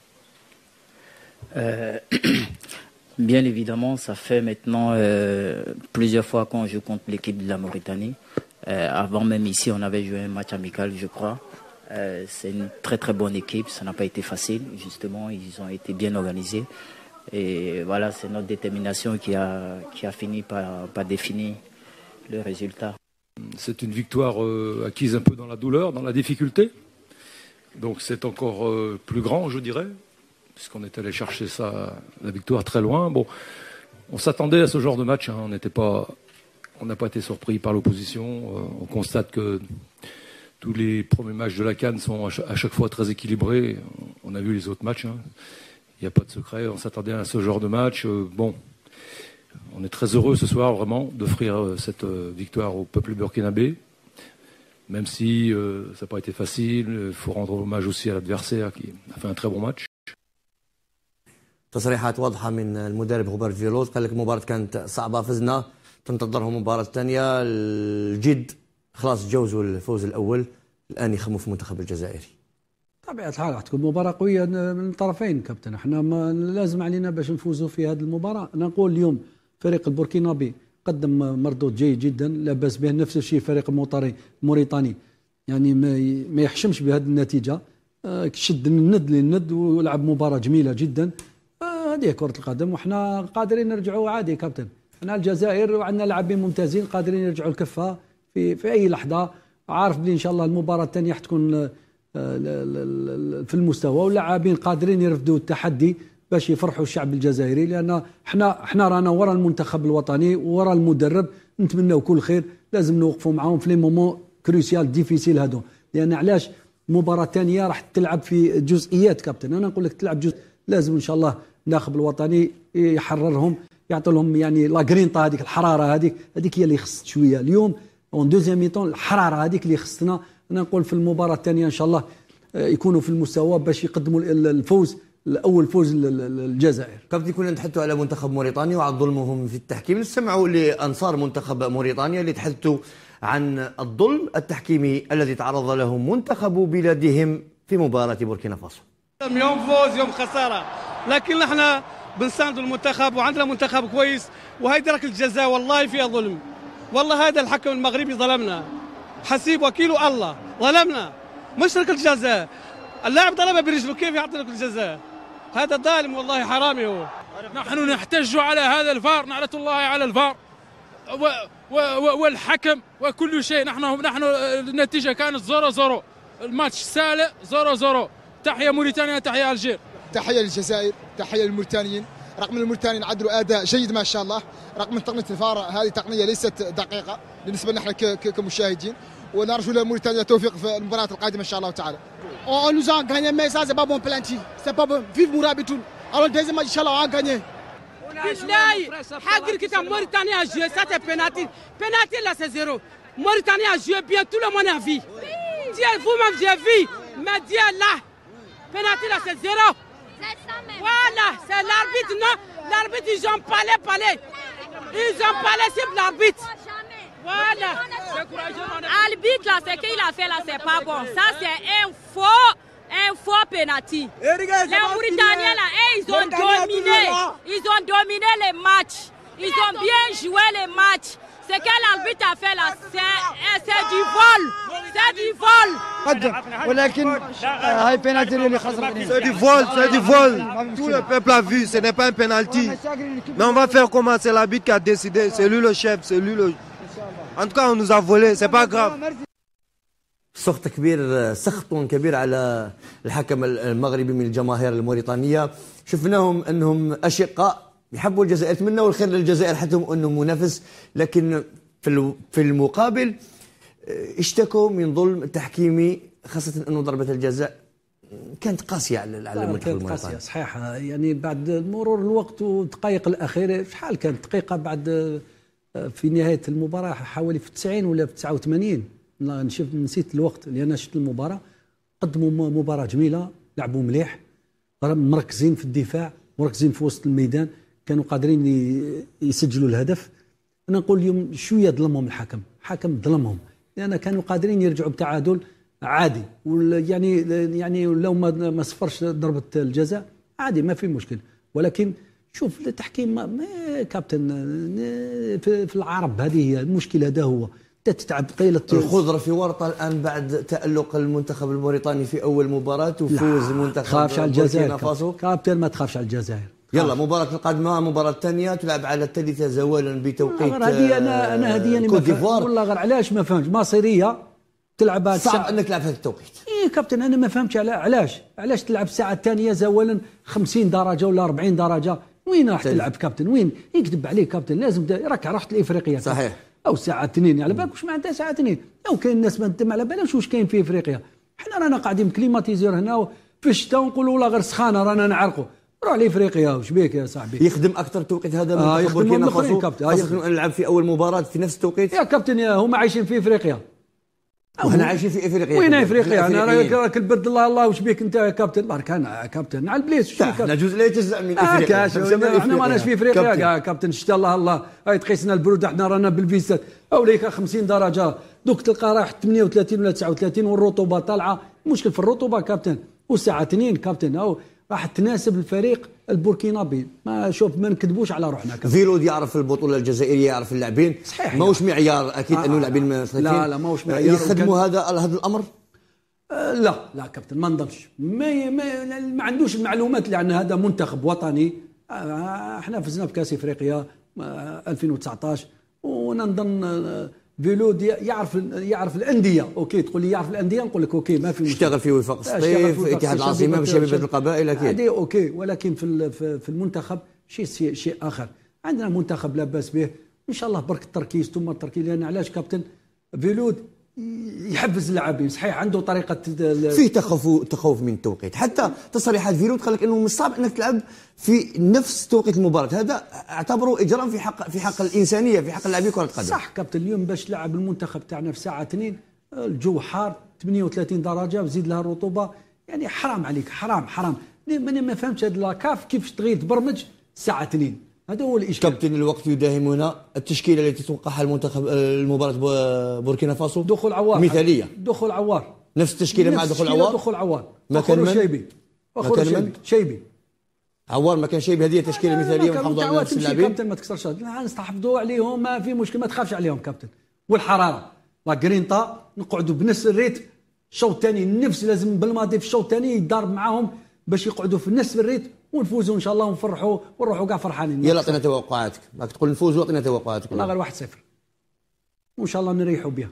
Euh, [CLEARS THROAT] bien évidemment, ça fait maintenant plusieurs fois qu'on joue contre l'équipe de la Mauritanie. avant même ici, on avait joué un match amical, je crois. c'est une très très bonne équipe. Ça n'a pas été facile. Justement, ils ont été bien organisés. Et voilà, c'est notre détermination qui a, qui a fini par, par définir le résultat. C'est une victoire euh, acquise un peu dans la douleur, dans la difficulté. Donc c'est encore euh, plus grand, je dirais, puisqu'on est allé chercher ça, la victoire très loin. Bon, on s'attendait à ce genre de match. Hein. On pas, on n'a pas été surpris par l'opposition. Euh, on constate que tous les premiers matchs de la Cannes sont à chaque fois très équilibrés. On a vu les autres matchs. Hein. Il n'y a pas de secret. On s'attendait à ce genre de match. Euh, bon, on est très heureux ce soir, vraiment, d'offrir euh, cette euh, victoire au peuple burkinabé. Même si ça n'a pas été facile, il faut rendre hommage aussi à l'adversaire qui a fait un très bon match. طبيعة الحال راح تكون مباراة قوية من الطرفين كابتن احنا ما لازم علينا باش نفوزوا في هذه المباراة أنا نقول اليوم فريق البوركينابي قدم مردود جيد جدا لا باس به نفس الشيء فريق الموطري الموريتاني يعني ما يحشمش بهذه النتيجة آه، شد من الند للند ولعب مباراة جميلة جدا آه، هذه كرة القدم وحنا قادرين نرجعوا عادي كابتن احنا الجزائر وعندنا لاعبين ممتازين قادرين يرجعوا الكفة في في أي لحظة عارف بلي إن شاء الله المباراة الثانية حتكون في المستوى واللاعبين قادرين يرفدوا التحدي باش يفرحوا الشعب الجزائري لان احنا احنا رانا ورا المنتخب الوطني ورا المدرب نتمنوا كل خير لازم نوقفوا معاهم في لي مومون كروسيال ديفيسيل هادو لان علاش المباراه الثانيه راح تلعب في جزئيات كابتن انا نقول لك تلعب جزء لازم ان شاء الله الناخب الوطني يحررهم يعطي لهم يعني لا جرينطا هذيك الحراره هذيك هذيك هي اللي خصت شويه اليوم اون دوزيام ميتون الحراره هذيك اللي خصنا انا نقول في المباراه الثانيه ان شاء الله آه، يكونوا في المستوى باش يقدموا الفوز الاول فوز للجزائر قبل كنا نتحدثوا على منتخب موريتانيا وعن ظلمهم في التحكيم نسمعوا لانصار منتخب موريتانيا اللي تحدثوا عن الظلم التحكيمي الذي تعرض له منتخب بلادهم في مباراه بوركينا فاسو يوم فوز يوم خساره لكن احنا بنساندوا المنتخب وعندنا منتخب كويس وهي درك الجزاء والله فيها ظلم والله هذا الحكم المغربي ظلمنا حسيب وكيل الله ظلمنا مش ركله جزاء اللاعب طلبها برجله كيف يعطي ركله الجزاء هذا ظالم والله حرامي هو نحن نحتج على هذا الفار نعلة الله على الفار و و و والحكم وكل شيء نحن نحن النتيجه كانت 0 0 الماتش سالئ 0 0 تحيه موريتانيا تحيه الجزائر تحيه للجزائر تحيه للموريتانيين رقم الموريتانيين عدلوا اداء جيد ما شاء الله رقم تقنيه الفار هذه تقنيه ليست دقيقه بالنسبه لنا احنا كمشاهدين ونرجو لموريتانيا التوفيق في المباراه القادمه ان شاء الله تعالى اون نوزا غاني مي سا سي با بون بلانتي سي با بون فيف مورابيتون الو ديزيم ان شاء الله اون غاني بالله حاجر كي موريتانيا جو سا تي بيناتي بيناتي لا سي زيرو موريتانيا جو بيان تو مون افي ديال فو مام جي في مي ديال لا بيناتي لا سي زيرو Voilà, c'est l'arbitre, non L'arbitre, ils ont parlé, parlé. Ils ont parlé sur l'arbitre. Voilà. L'arbitre, là, ce qu'il a fait, là, c'est pas bon. Ça, c'est un faux un faux penalty. Eh, les Mauritaniens là, eh, ils ont dominé. Hein. Ils ont dominé les matchs. Ils ont bien joué les matchs. Ce que l'arbitre a fait là, c'est du vol. C'est du vol. C'est du vol, c'est du vol. tout le peuple a vu ce n'est pas un penalty mais on va faire comment c'est l'arbitre qui a décidé c'est lui le chef c'est lui le en tout cas on nous a volé c'est pas grave سخط كبير سخط كبير على الحكم المغربي من الجماهير الموريتانيه شفناهم انهم اشقاء يحبوا الجزائر تمنى والخير للجزائر حتى انه منافس لكن في في المقابل آه، اشتكوا من ظلم تحكيمي خاصه انه ضربه الجزاء كانت قاسيه على على المنتخب كانت قاسيه صحيح يعني بعد مرور الوقت والدقائق الاخيره شحال كانت دقيقه بعد آه، في نهايه المباراه حوالي في 90 ولا في 89 نشوف نسيت الوقت لان شفت المباراه قدموا مباراه جميله لعبوا مليح مركزين في الدفاع مركزين في وسط الميدان كانوا قادرين يسجلوا الهدف انا نقول اليوم شويه ظلمهم الحكم حكم ظلمهم لان كانوا قادرين يرجعوا بتعادل عادي يعني يعني لو ما ما صفرش ضربه الجزاء عادي ما في مشكل ولكن شوف التحكيم ما, ما كابتن في العرب هذه هي المشكل هذا هو تتعب قيل الخضره في ورطه الان بعد تالق المنتخب الموريتاني في اول مباراه وفوز منتخب على الجزائر كابتن ما تخافش على الجزائر يلا طيب. مباراة القادمة مباراة ثانية تلعب على الثالثة زوالا بتوقيت هذه أنا أنا هذه آه، انا والله غير علاش ما فهمتش مصيرية تلعب صعب انك تلعب في هذا التوقيت اي كابتن انا ما فهمتش علاش علاش تلعب الساعه الثانيه زوالا 50 درجه ولا 40 درجه وين راح طيب. تلعب كابتن وين يكذب عليك كابتن لازم راك رحت لافريقيا صحيح او الساعة اثنين على يعني بالك واش معناتها ساعه اثنين او كاين الناس ما تم على بالهاش واش كاين في افريقيا حنا رانا قاعدين كليماتيزور هنا في الشتاء ونقولوا والله غير سخانه رانا نعرقوا روح لافريقيا واش بيك يا صاحبي يخدم اكثر توقيت هذا من آه يخدم الاخرين كابتن آه يخدم نلعب في اول مباراه في نفس التوقيت يا كابتن يا هما عايشين في افريقيا وحنا آه، عايشين في افريقيا وين افريقيا انا راك راك البرد الله الله واش بيك انت يا كابتن برك انا يا كابتن على البليس واش بيك لا جزء لا يجزع من آه، افريقيا احنا ماناش في افريقيا كابتن. يا كابتن شتا الله الله هاي تقيسنا البرود احنا رانا بالفيسات اوليك 50 درجه دوك تلقى رايح 38 ولا 39 والرطوبه طالعه مشكل في الرطوبه كابتن والساعه اثنين كابتن او راح تناسب الفريق البوركينابي ما شوف ما نكذبوش على روحنا فيلود يعرف البطوله الجزائريه يعرف اللاعبين صحيح يعني. ماهوش معيار اكيد آه انه اللاعبين آه، آه. لا لا, لا ماهوش معيار يخدموا هذا هذا الامر آه، لا لا كابتن ما نظنش ما, ما, ما عندوش المعلومات لان هذا منتخب وطني احنا فزنا بكاس افريقيا 2019 ونظن بلود يعرف يعرف الانديه اوكي تقول لي يعرف الانديه نقول لك اوكي ما في مشكل اشتغل في وفاق السطيف اتحاد العاصمه بشبيبه القبائل اكيد اوكي ولكن في في المنتخب شيء شيء اخر عندنا منتخب لا باس به ان شاء الله برك التركيز ثم التركيز لان علاش كابتن فيلود يحفز اللاعبين صحيح عنده طريقه فيه تخوف تخوف من التوقيت حتى تصريحات فيرود قال لك انه من الصعب انك تلعب في نفس توقيت المباراه هذا اعتبره اجرام في حق في حق الانسانيه في حق لاعبي كره القدم صح كابتن اليوم باش تلعب المنتخب تاعنا في ساعه 2 الجو حار 38 درجه وزيد لها الرطوبه يعني حرام عليك حرام حرام ماني ما فهمتش هاد لاكاف كيفاش تغير تبرمج الساعه 2 هذا هو الاشكال كابتن الوقت يداهمنا التشكيله التي توقعها المنتخب آه، المباراه بوركينا فاسو دخول عوار مثاليه دخول عوار نفس التشكيله مع دخول عوار دخول عوار ما كان من شيبي ما كان شيبي. من شيبي عوار ما كان شيبي هذه تشكيله مثاليه ونحافظوا على نفس اللاعبين كابتن ما تكسرش نستحفظوا عليهم ما في مشكل ما تخافش عليهم كابتن والحراره لا جرينتا نقعدوا بنفس الريت الشوط الثاني نفس لازم بالماضي في الشوط الثاني يضارب معاهم باش يقعدوا في نفس الريت ونفوزوا ان شاء الله ونفرحوا ونروحوا كاع فرحانين يلا اعطينا توقعاتك راك تقول نفوز واعطينا توقعاتك والله غير 1 صفر وان شاء الله نريحوا بها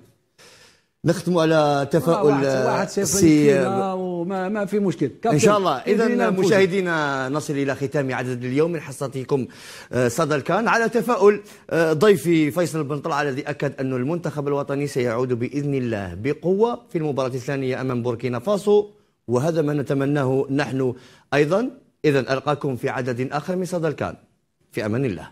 نختم على تفاؤل واحد, واحد سي وما ما في مشكل ان شاء الله اذا مشاهدينا نصل الى ختام عدد اليوم من حصتكم آه، صدى الكان على تفاؤل آه، ضيفي فيصل بن طلع الذي اكد ان المنتخب الوطني سيعود باذن الله بقوه في المباراه الثانيه امام بوركينا فاسو وهذا ما نتمناه نحن ايضا إذا ألقاكم في عدد آخر من صدى الكان في أمان الله